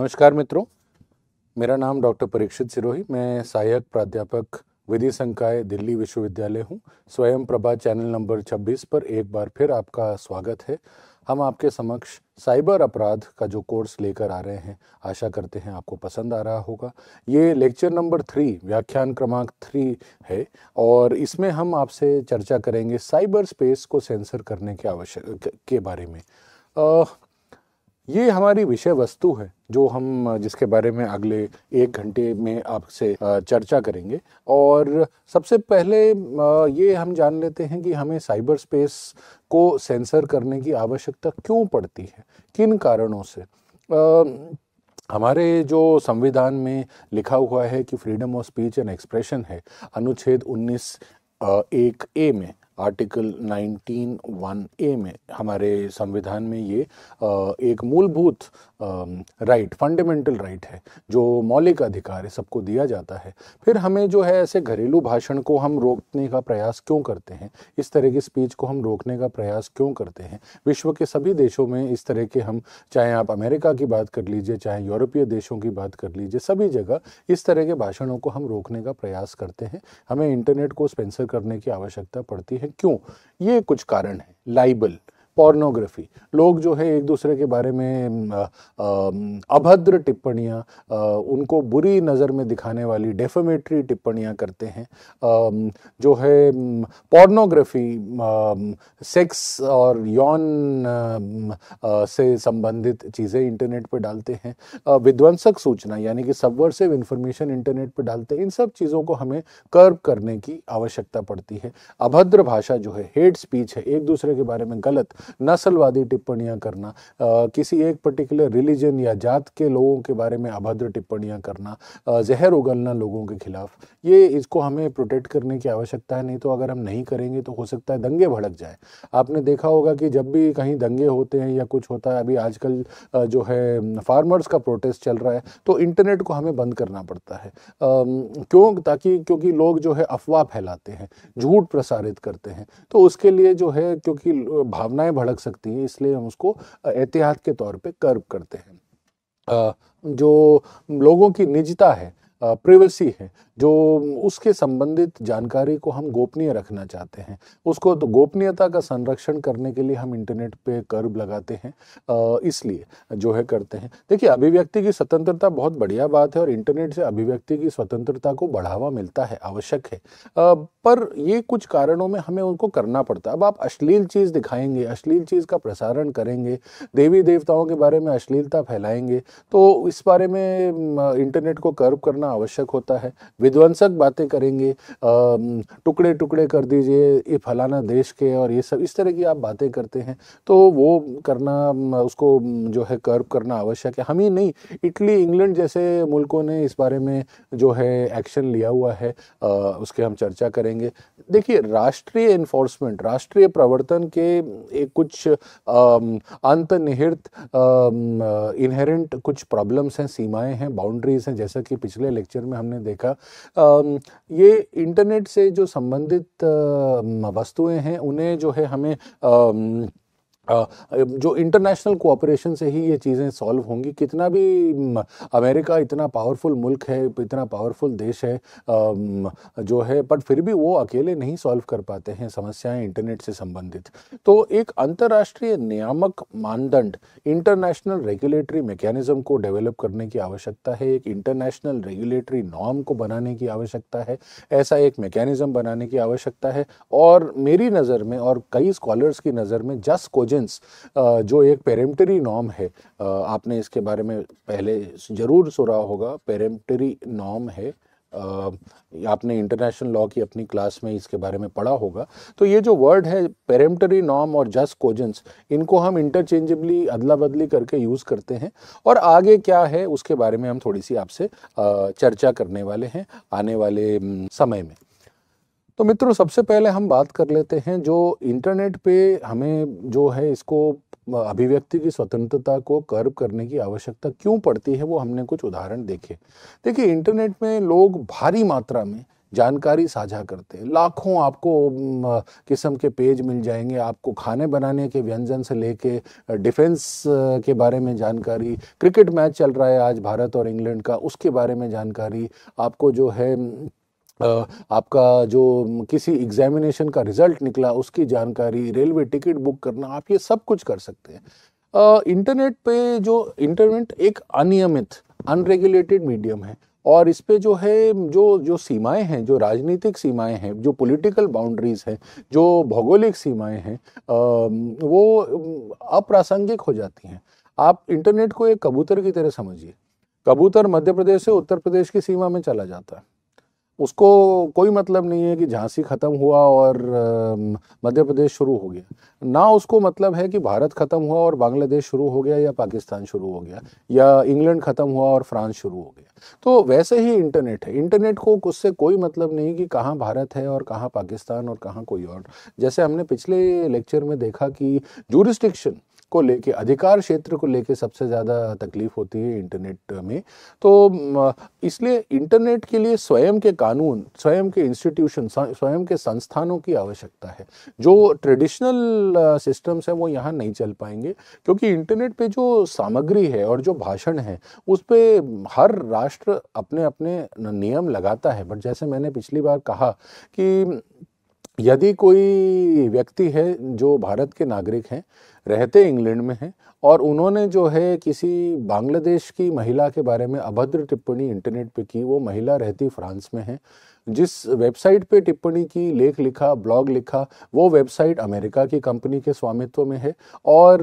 नमस्कार मित्रों मेरा नाम डॉक्टर परीक्षित सिरोही मैं सहायक प्राध्यापक विधि संकाय दिल्ली विश्वविद्यालय हूँ स्वयं प्रभा चैनल नंबर 26 पर एक बार फिर आपका स्वागत है हम आपके समक्ष साइबर अपराध का जो कोर्स लेकर आ रहे हैं आशा करते हैं आपको पसंद आ रहा होगा ये लेक्चर नंबर थ्री व्याख्यान क्रमांक थ्री है और इसमें हम आपसे चर्चा करेंगे साइबर स्पेस को सेंसर करने के आवश्यक के बारे में आ, ये हमारी विषय वस्तु है जो हम जिसके बारे में अगले एक घंटे में आपसे चर्चा करेंगे और सबसे पहले ये हम जान लेते हैं कि हमें साइबर स्पेस को सेंसर करने की आवश्यकता क्यों पड़ती है किन कारणों से आ, हमारे जो संविधान में लिखा हुआ है कि freedom of speech and expression है अनुच्छेद 19 एक ए में आर्टिकल 19 वन ए में हमारे संविधान में ये एक मूलभूत राइट फंडामेंटल राइट है जो मौलिक अधिकार है सबको दिया जाता है फिर हमें जो है ऐसे घरेलू भाषण को हम रोकने का प्रयास क्यों करते हैं इस तरह की स्पीच को हम रोकने का प्रयास क्यों करते हैं विश्व के सभी देशों में इस तरह के हम चाहे आप अमेरिका की बात कर लीजिए चाहे यूरोपीय देशों की बात कर लीजिए सभी जगह इस तरह के भाषणों को हम रोकने का प्रयास करते हैं हमें इंटरनेट को स्पेंसर करने की आवश्यकता पड़ती है क्यों ये कुछ कारण है लाइबल पॉर्नोग्राफी लोग जो है एक दूसरे के बारे में अभद्र टिप्पणियाँ उनको बुरी नज़र में दिखाने वाली डेफोमेटरी टिप्पणियाँ करते हैं जो है पॉर्नोग्राफी सेक्स और यौन से संबंधित चीज़ें इंटरनेट पर डालते हैं विध्वंसक सूचना यानी कि सबवर्सिव इन्फॉर्मेशन इंटरनेट पर डालते हैं इन सब चीज़ों को हमें कर्व करने की आवश्यकता पड़ती है अभद्र भाषा जो है हेड स्पीच है एक दूसरे के बारे में गलत नस्लवादी टिप्पणियां करना आ, किसी एक पर्टिकुलर रिलीजन या जात के लोगों के बारे में अभद्र टिप्पणियां करना आ, जहर उगलना लोगों के खिलाफ ये इसको हमें प्रोटेक्ट करने की आवश्यकता है नहीं तो अगर हम नहीं करेंगे तो हो सकता है दंगे भड़क जाए आपने देखा होगा कि जब भी कहीं दंगे होते हैं या कुछ होता है अभी आजकल जो है फार्मर्स का प्रोटेस्ट चल रहा है तो इंटरनेट को हमें बंद करना पड़ता है क्यों ताकि क्योंकि लोग जो है अफवाह फैलाते हैं झूठ प्रसारित करते हैं तो उसके लिए जो है क्योंकि भावनाएं हवाएं भड़क सकती है इसलिए हम उसको एहतियात के तौर पे कर्व करते हैं जो लोगों की निजता है प्रिवेसी है जो उसके संबंधित जानकारी को हम गोपनीय रखना चाहते हैं उसको तो गोपनीयता का संरक्षण करने के लिए हम इंटरनेट पे कर्ब लगाते हैं इसलिए जो है करते हैं देखिए अभिव्यक्ति की स्वतंत्रता बहुत बढ़िया बात है और इंटरनेट से अभिव्यक्ति की स्वतंत्रता को बढ़ावा मिलता है आवश्यक है पर ये कुछ कारणों में हमें उनको करना पड़ता है अब आप अश्लील चीज़ दिखाएंगे अश्लील चीज़ का प्रसारण करेंगे देवी देवताओं के बारे में अश्लीलता फैलाएंगे तो इस बारे में इंटरनेट को कर्ब करना आवश्यक होता है विध्वंसक बातें करेंगे टुकड़े टुकड़े कर दीजिए ये फलाना देश के और ये सब इस तरह की आप बातें करते हैं तो वो करना उसको जो है कर्व करना आवश्यक है हम ही नहीं इटली इंग्लैंड जैसे मुल्कों ने इस बारे में जो है एक्शन लिया हुआ है उसके हम चर्चा करेंगे देखिए राष्ट्रीय इन्फोर्समेंट राष्ट्रीय प्रवर्तन के एक कुछ अंतनिहित इनहेरेंट कुछ प्रॉब्लम्स हैं सीमाएं हैं बाउंड्रीज हैं जैसा कि पिछले लेक्चर में हमने देखा ये इंटरनेट से जो संबंधित वस्तुएं हैं उन्हें जो है हमें जो इंटरनेशनल कोऑपरेशन से ही ये चीज़ें सॉल्व होंगी कितना भी अमेरिका इतना पावरफुल मुल्क है इतना पावरफुल देश है जो है बट फिर भी वो अकेले नहीं सॉल्व कर पाते हैं समस्याएं इंटरनेट से संबंधित तो एक अंतर्राष्ट्रीय नियामक मानदंड इंटरनेशनल रेगुलेटरी मैकेनिज्म को डेवलप करने की आवश्यकता है एक इंटरनेशनल रेगुलेटरी नॉर्म को बनाने की आवश्यकता है ऐसा एक मैकेनिज्म बनाने की आवश्यकता है और मेरी नज़र में और कई स्कॉलर्स की नज़र में जस्ट कोजन एक्सेप्टेंस uh, जो एक पेरेंटरी नॉर्म है uh, आपने इसके बारे में पहले ज़रूर सुना होगा पेरेंटरी नॉर्म है uh, आपने इंटरनेशनल लॉ की अपनी क्लास में इसके बारे में पढ़ा होगा तो ये जो वर्ड है पेरेंटरी नॉर्म और जस्ट कोजेंस इनको हम इंटरचेंजेबली अदला बदली करके यूज़ करते हैं और आगे क्या है उसके बारे में हम थोड़ी सी आपसे चर्चा करने वाले हैं आने वाले समय में तो मित्रों सबसे पहले हम बात कर लेते हैं जो इंटरनेट पे हमें जो है इसको अभिव्यक्ति की स्वतंत्रता को कर्व करने की आवश्यकता क्यों पड़ती है वो हमने कुछ उदाहरण देखे देखिए इंटरनेट में लोग भारी मात्रा में जानकारी साझा करते हैं लाखों आपको किस्म के पेज मिल जाएंगे आपको खाने बनाने के व्यंजन से लेके डिफेंस के बारे में जानकारी क्रिकेट मैच चल रहा है आज भारत और इंग्लैंड का उसके बारे में जानकारी आपको जो है आपका जो किसी एग्जामिनेशन का रिजल्ट निकला उसकी जानकारी रेलवे टिकट बुक करना आप ये सब कुछ कर सकते हैं इंटरनेट पे जो इंटरनेट एक अनियमित अनरेगुलेटेड मीडियम है और इस पे जो है जो जो सीमाएं हैं जो राजनीतिक सीमाएं हैं जो पॉलिटिकल बाउंड्रीज हैं जो भौगोलिक सीमाएं हैं वो अप्रासंगिक हो जाती हैं आप इंटरनेट को एक कबूतर की तरह समझिए कबूतर मध्य प्रदेश से उत्तर प्रदेश की सीमा में चला जाता है उसको कोई मतलब नहीं है कि झांसी ख़त्म हुआ और मध्य प्रदेश शुरू हो गया ना उसको मतलब है कि भारत ख़त्म हुआ और बांग्लादेश शुरू हो गया या पाकिस्तान शुरू हो गया या इंग्लैंड ख़त्म हुआ और फ्रांस शुरू हो गया तो वैसे ही इंटरनेट है इंटरनेट को उससे कोई मतलब नहीं कि कहाँ भारत है और कहाँ पाकिस्तान और कहाँ कोई और जैसे हमने पिछले लेक्चर में देखा कि जूरिस्टिक्शन को लेके अधिकार क्षेत्र को लेके सबसे ज़्यादा तकलीफ होती है इंटरनेट में तो इसलिए इंटरनेट के लिए स्वयं के कानून स्वयं के इंस्टीट्यूशन स्वयं के संस्थानों की आवश्यकता है जो ट्रेडिशनल सिस्टम्स हैं वो यहाँ नहीं चल पाएंगे क्योंकि इंटरनेट पे जो सामग्री है और जो भाषण है उस पर हर राष्ट्र अपने अपने नियम लगाता है बट जैसे मैंने पिछली बार कहा कि यदि कोई व्यक्ति है जो भारत के नागरिक हैं रहते इंग्लैंड में हैं और उन्होंने जो है किसी बांग्लादेश की महिला के बारे में अभद्र टिप्पणी इंटरनेट पे की वो महिला रहती फ्रांस में है जिस वेबसाइट पे टिप्पणी की लेख लिखा ब्लॉग लिखा वो वेबसाइट अमेरिका की कंपनी के स्वामित्व में है और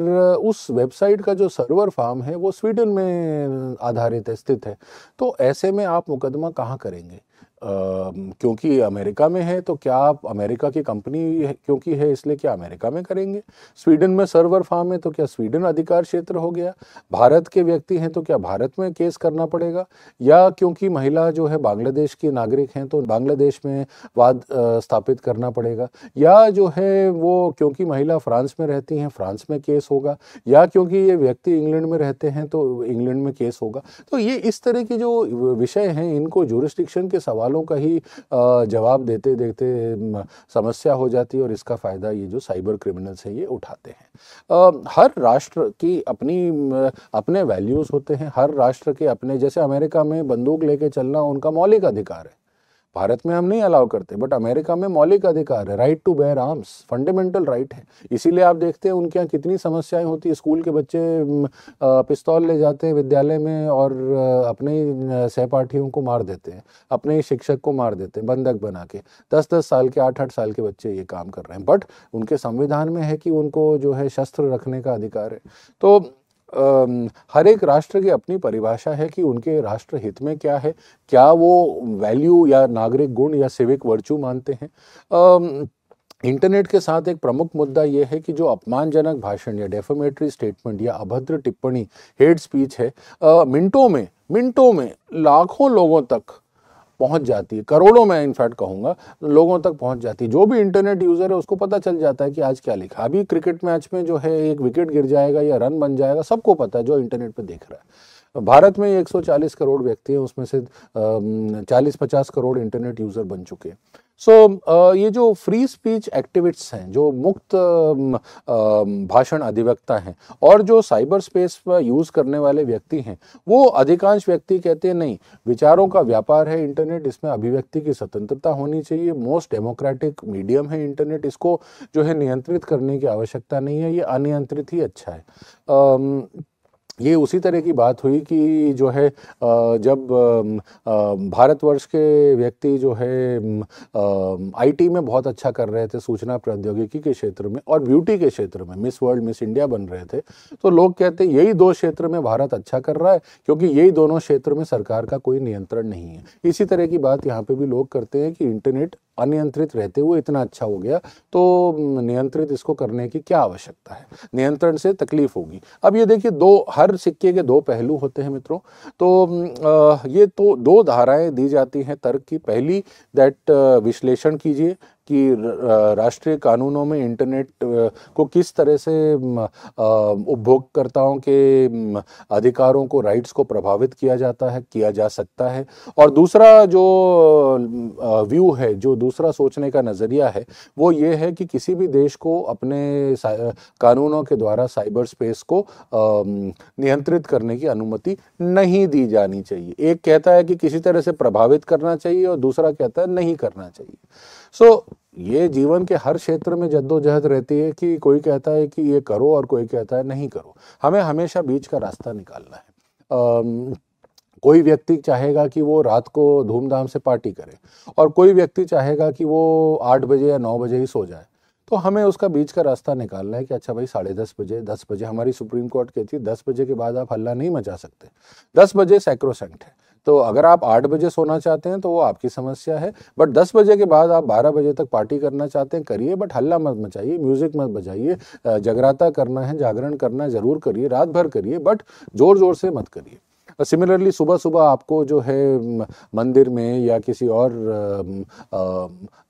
उस वेबसाइट का जो सर्वर फार्म है वो स्वीडन में आधारित है स्थित है तो ऐसे में आप मुकदमा कहाँ करेंगे क्योंकि अमेरिका में है तो क्या आप अमेरिका की कंपनी क्योंकि है इसलिए क्या अमेरिका में करेंगे स्वीडन में सर्वर फार्म है तो क्या स्वीडन अधिकार क्षेत्र हो गया भारत के व्यक्ति हैं तो क्या भारत में केस करना पड़ेगा या क्योंकि महिला जो है बांग्लादेश की नागरिक हैं तो बांग्लादेश में वाद स्थापित करना पड़ेगा या जो है वो क्योंकि महिला फ्रांस में रहती हैं फ्रांस में केस होगा या क्योंकि ये व्यक्ति इंग्लैंड में रहते हैं तो इंग्लैंड में केस होगा तो ये इस तरह के जो विषय हैं इनको जुरिस्टिक्शन के सवाल सवालों का ही जवाब देते देते समस्या हो जाती है और इसका फ़ायदा ये जो साइबर क्रिमिनल्स हैं ये उठाते हैं हर राष्ट्र की अपनी अपने वैल्यूज़ होते हैं हर राष्ट्र के अपने जैसे अमेरिका में बंदूक लेके चलना उनका मौलिक अधिकार है भारत में हम नहीं अलाउ करते बट अमेरिका में मौलिक अधिकार है right to bear arms fundamental right है इसीलिए आप देखते हैं उनके यहाँ कितनी समस्याएं होती है स्कूल के बच्चे पिस्तौल ले जाते हैं विद्यालय में और अपने सहपाठियों को मार देते हैं अपने शिक्षक को मार देते हैं बंधक बना के दस दस साल के आठ आठ साल के बच्चे ये काम कर रहे हैं बट उनके संविधान में है कि उनको जो है शस्त्र रखने का अधिकार है तो हर एक राष्ट्र की अपनी परिभाषा है कि उनके राष्ट्र हित में क्या है क्या वो वैल्यू या नागरिक गुण या सिविक वर्चू मानते हैं इंटरनेट के साथ एक प्रमुख मुद्दा यह है कि जो अपमानजनक भाषण या डेफोमेटरी स्टेटमेंट या अभद्र टिप्पणी हेड स्पीच है मिनटों में मिनटों में लाखों लोगों तक पहुंच जाती है करोड़ों में इनफैक्ट कहूंगा लोगों तक पहुंच जाती है जो भी इंटरनेट यूज़र है उसको पता चल जाता है कि आज क्या लिखा अभी क्रिकेट मैच में जो है एक विकेट गिर जाएगा या रन बन जाएगा सबको पता है जो इंटरनेट पर देख रहा है भारत में 140 करोड़ व्यक्ति हैं उसमें से 40-50 करोड़ इंटरनेट यूज़र बन चुके हैं सो so, uh, ये जो फ्री स्पीच एक्टिविट्स हैं जो मुक्त भाषण अधिवक्ता हैं और जो साइबर स्पेस पर यूज़ करने वाले व्यक्ति हैं वो अधिकांश व्यक्ति कहते हैं नहीं विचारों का व्यापार है इंटरनेट इसमें अभिव्यक्ति की स्वतंत्रता होनी चाहिए मोस्ट डेमोक्रेटिक मीडियम है इंटरनेट इसको जो है नियंत्रित करने की आवश्यकता नहीं है ये अनियंत्रित ही अच्छा है ये उसी तरह की बात हुई कि जो है जब भारतवर्ष के व्यक्ति जो है आईटी में बहुत अच्छा कर रहे थे सूचना प्रौद्योगिकी के क्षेत्र में और ब्यूटी के क्षेत्र में मिस वर्ल्ड मिस इंडिया बन रहे थे तो लोग कहते हैं यही दो क्षेत्र में भारत अच्छा कर रहा है क्योंकि यही दोनों क्षेत्र में सरकार का कोई नियंत्रण नहीं है इसी तरह की बात यहाँ पर भी लोग करते हैं कि इंटरनेट अनियंत्रित रहते हुए इतना अच्छा हो गया तो नियंत्रित इसको करने की क्या आवश्यकता है नियंत्रण से तकलीफ होगी अब ये देखिए दो हर हर सिक्के के दो पहलू होते हैं मित्रों तो ये तो दो धाराएं दी जाती हैं तर्क की पहली दैट विश्लेषण कीजिए कि राष्ट्रीय कानूनों में इंटरनेट को किस तरह से उपभोगकर्ताओं के अधिकारों को राइट्स को प्रभावित किया जाता है किया जा सकता है और दूसरा जो व्यू है जो दूसरा सोचने का नज़रिया है वो ये है कि किसी भी देश को अपने कानूनों के द्वारा साइबर स्पेस को नियंत्रित करने की अनुमति नहीं दी जानी चाहिए एक कहता है कि किसी तरह से प्रभावित करना चाहिए और दूसरा कहता है नहीं करना चाहिए सो so, ये जीवन के हर क्षेत्र में जद्दोजहद रहती है कि कोई कहता है कि ये करो और कोई कहता है नहीं करो हमें हमेशा बीच का रास्ता निकालना है आ, कोई व्यक्ति चाहेगा कि वो रात को धूमधाम से पार्टी करे और कोई व्यक्ति चाहेगा कि वो आठ बजे या नौ बजे ही सो जाए तो हमें उसका बीच का रास्ता निकालना है कि अच्छा भाई साढ़े दस बजे दस बजे हमारी सुप्रीम कोर्ट कहती है दस बजे के बाद आप हल्ला नहीं मचा सकते दस बजे सैक्रोसेंट है तो अगर आप आठ बजे सोना चाहते हैं तो वो आपकी समस्या है बट दस बजे के बाद आप बारह बजे तक पार्टी करना चाहते हैं करिए बट हल्ला मत मचाइए म्यूज़िक मत बजाइए जगराता करना है जागरण करना है ज़रूर करिए रात भर करिए बट ज़ोर ज़ोर से मत करिए सिमिलरली uh, सुबह सुबह आपको जो है मंदिर में या किसी और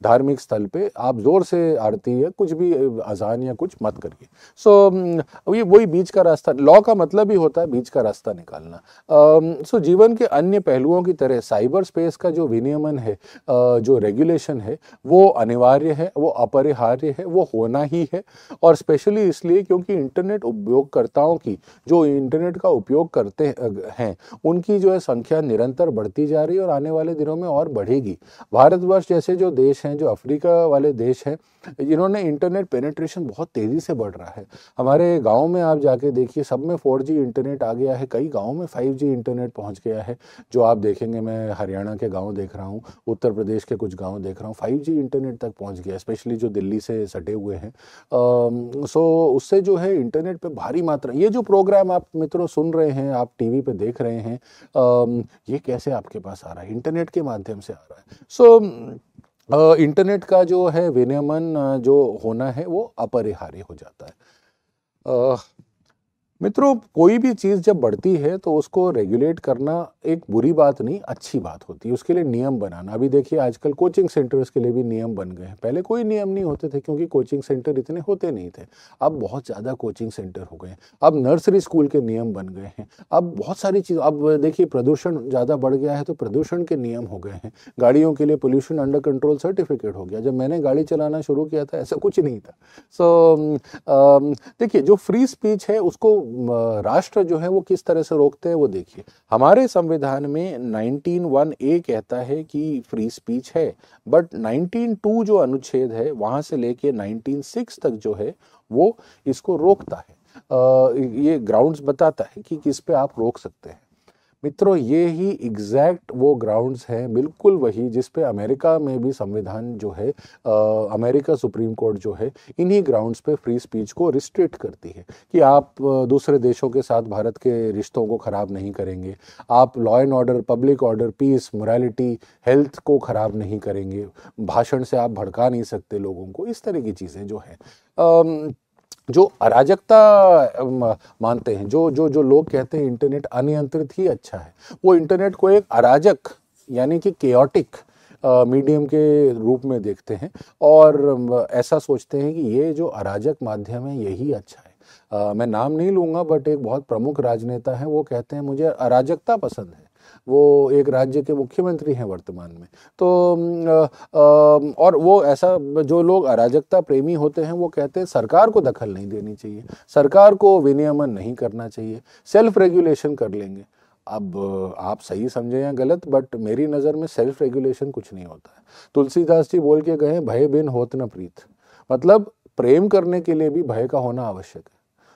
धार्मिक स्थल पे आप ज़ोर से आरती या कुछ भी अजान या कुछ मत करिए सो so, ये वही बीच का रास्ता लॉ का मतलब ही होता है बीच का रास्ता निकालना सो uh, so, जीवन के अन्य पहलुओं की तरह साइबर स्पेस का जो विनियमन है uh, जो रेगुलेशन है वो अनिवार्य है वो अपरिहार्य है वो होना ही है और स्पेशली इसलिए क्योंकि इंटरनेट उपयोगकर्ताओं की जो इंटरनेट का उपयोग करते हैं उनकी जो है संख्या निरंतर बढ़ती जा रही है और आने वाले दिनों में और बढ़ेगी भारतवर्ष जैसे जो देश हैं जो अफ्रीका वाले देश हैं इन्होंने इंटरनेट पेनेट्रेशन बहुत तेज़ी से बढ़ रहा है हमारे गाँव में आप जाके देखिए सब में फोर इंटरनेट आ गया है कई गाँव में फाइव इंटरनेट पहुँच गया है जो आप देखेंगे मैं हरियाणा के गाँव देख रहा हूँ उत्तर प्रदेश के कुछ गाँव देख रहा हूँ फाइव इंटरनेट तक पहुँच गया स्पेशली जो दिल्ली से सटे हुए हैं सो उससे जो है इंटरनेट पर भारी मात्रा ये जो प्रोग्राम आप मित्रों सुन रहे हैं आप टी पे देख रहे हैं रहे हैं ये कैसे आपके पास आ रहा है इंटरनेट के माध्यम से आ रहा है सो so, इंटरनेट का जो है विनियमन जो होना है वो अपरिहार्य हो जाता है मित्रों कोई भी चीज़ जब बढ़ती है तो उसको रेगुलेट करना एक बुरी बात नहीं अच्छी बात होती है उसके लिए नियम बनाना अभी देखिए आजकल कोचिंग सेंटर्स के लिए भी नियम बन गए हैं पहले कोई नियम नहीं होते थे क्योंकि कोचिंग सेंटर इतने होते नहीं थे अब बहुत ज़्यादा कोचिंग सेंटर हो गए हैं अब नर्सरी स्कूल के नियम बन गए हैं अब बहुत सारी चीज़ अब देखिए प्रदूषण ज़्यादा बढ़ गया है तो प्रदूषण के नियम हो गए हैं गाड़ियों के लिए पोल्यूशन अंडर कंट्रोल सर्टिफिकेट हो गया जब मैंने गाड़ी चलाना शुरू किया था ऐसा कुछ नहीं था सो देखिए जो फ्री स्पीच है उसको राष्ट्र जो है वो किस तरह से रोकते हैं वो देखिए हमारे संविधान में नाइनटीन वन ए कहता है कि फ्री स्पीच है बट नाइनटीन टू जो अनुच्छेद है वहाँ से लेके नाइनटीन सिक्स तक जो है वो इसको रोकता है आ, ये ग्राउंड्स बताता है कि किस पे आप रोक सकते हैं मित्रों ये ही एग्जैक्ट वो ग्राउंड्स हैं बिल्कुल वही जिस पे अमेरिका में भी संविधान जो है आ, अमेरिका सुप्रीम कोर्ट जो है इन्हीं ग्राउंड्स पे फ्री स्पीच को रिस्ट्रिक्ट करती है कि आप दूसरे देशों के साथ भारत के रिश्तों को ख़राब नहीं करेंगे आप law and order public order peace morality health को ख़राब नहीं करेंगे भाषण से आप भड़का नहीं सकते लोगों को इस तरह की चीज़ें जो हैं जो अराजकता मानते हैं जो जो जो लोग कहते हैं इंटरनेट अनियंत्रित ही अच्छा है वो इंटरनेट को एक अराजक यानी कि केयटिक मीडियम के रूप में देखते हैं और ऐसा सोचते हैं कि ये जो अराजक माध्यम है यही अच्छा है आ, मैं नाम नहीं लूँगा बट एक बहुत प्रमुख राजनेता है वो कहते हैं मुझे अराजकता पसंद है वो एक राज्य के मुख्यमंत्री हैं वर्तमान में तो आ, और वो ऐसा जो लोग अराजकता प्रेमी होते हैं वो कहते हैं सरकार को दखल नहीं देनी चाहिए सरकार को विनियमन नहीं करना चाहिए सेल्फ रेगुलेशन कर लेंगे अब आप सही समझें या गलत बट मेरी नज़र में सेल्फ रेगुलेशन कुछ नहीं होता है तुलसीदास जी बोल के गए भय बिन होत न प्रीत मतलब प्रेम करने के लिए भी भय का होना आवश्यक है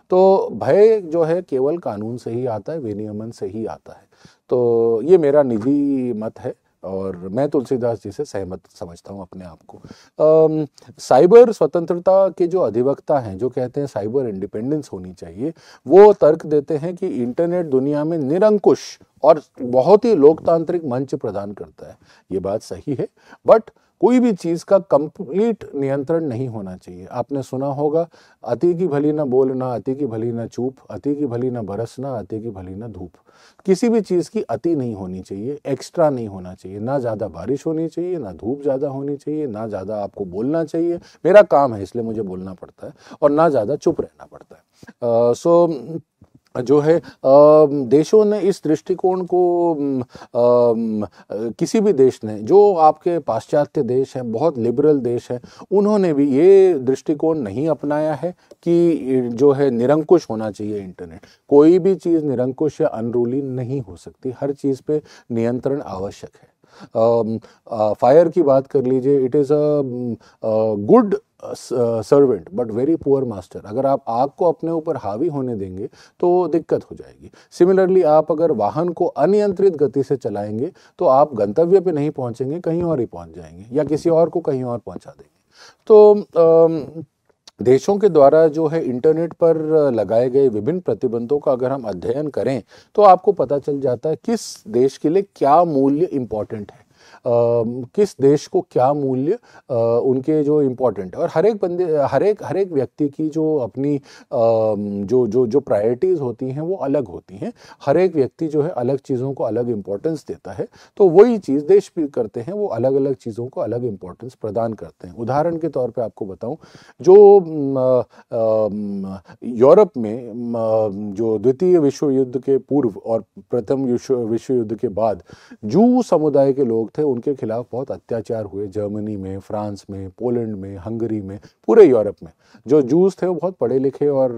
तो भय जो है केवल कानून से ही आता है विनियमन से ही आता है तो ये मेरा निजी मत है और मैं तुलसीदास जी से सहमत समझता हूँ अपने आप को साइबर स्वतंत्रता के जो अधिवक्ता हैं जो कहते हैं साइबर इंडिपेंडेंस होनी चाहिए वो तर्क देते हैं कि इंटरनेट दुनिया में निरंकुश और बहुत ही लोकतांत्रिक मंच प्रदान करता है ये बात सही है बट कोई भी चीज़ का कंप्लीट नियंत्रण नहीं होना चाहिए आपने सुना होगा अति की भली ना बोलना अति की भली ना चूप अति की भली ना बरसना अति की भली ना धूप किसी भी चीज़ की अति नहीं होनी चाहिए एक्स्ट्रा नहीं होना चाहिए ना ज़्यादा बारिश होनी चाहिए ना धूप ज़्यादा होनी चाहिए ना ज़्यादा आपको बोलना चाहिए मेरा काम है इसलिए मुझे बोलना पड़ता है और ना ज़्यादा चुप रहना पड़ता है सो uh, so, जो है देशों ने इस दृष्टिकोण को किसी भी देश ने जो आपके पाश्चात्य देश हैं बहुत लिबरल देश हैं उन्होंने भी ये दृष्टिकोण नहीं अपनाया है कि जो है निरंकुश होना चाहिए इंटरनेट कोई भी चीज़ निरंकुश या अनरूली नहीं हो सकती हर चीज़ पे नियंत्रण आवश्यक है फायर की बात कर लीजिए it is a good servant but very poor master अगर आप आग को अपने ऊपर हावी होने देंगे तो दिक्कत हो जाएगी सिमिलरली आप अगर वाहन को अनियंत्रित गति से चलाएंगे तो आप गंतव्य पे नहीं पहुंचेंगे कहीं और ही पहुंच जाएंगे या किसी और को कहीं और पहुंचा देंगे तो आ, देशों के द्वारा जो है इंटरनेट पर लगाए गए विभिन्न प्रतिबंधों का अगर हम अध्ययन करें तो आपको पता चल जाता है किस देश के लिए क्या मूल्य इम्पॉर्टेंट है किस देश को क्या मूल्य उनके जो इम्पोर्टेंट और हर एक बंदे हर एक हर एक व्यक्ति की जो अपनी जो जो जो प्रायोरिटीज़ होती हैं वो अलग होती हैं हर एक व्यक्ति जो है अलग चीज़ों को अलग इम्पोर्टेंस देता है तो वही चीज़ देश भी करते हैं वो अलग अलग चीज़ों को अलग इम्पोर्टेंस प्रदान करते हैं उदाहरण के तौर पर आपको बताऊँ जो यूरोप में जो द्वितीय विश्व युद्ध के पूर्व और प्रथम विश्व युद्ध के बाद जू समुदाय के लोग थे उनके खिलाफ बहुत अत्याचार हुए जर्मनी में फ्रांस में पोलैंड में हंगरी में पूरे यूरोप में जो जूस थे वो बहुत पढ़े लिखे और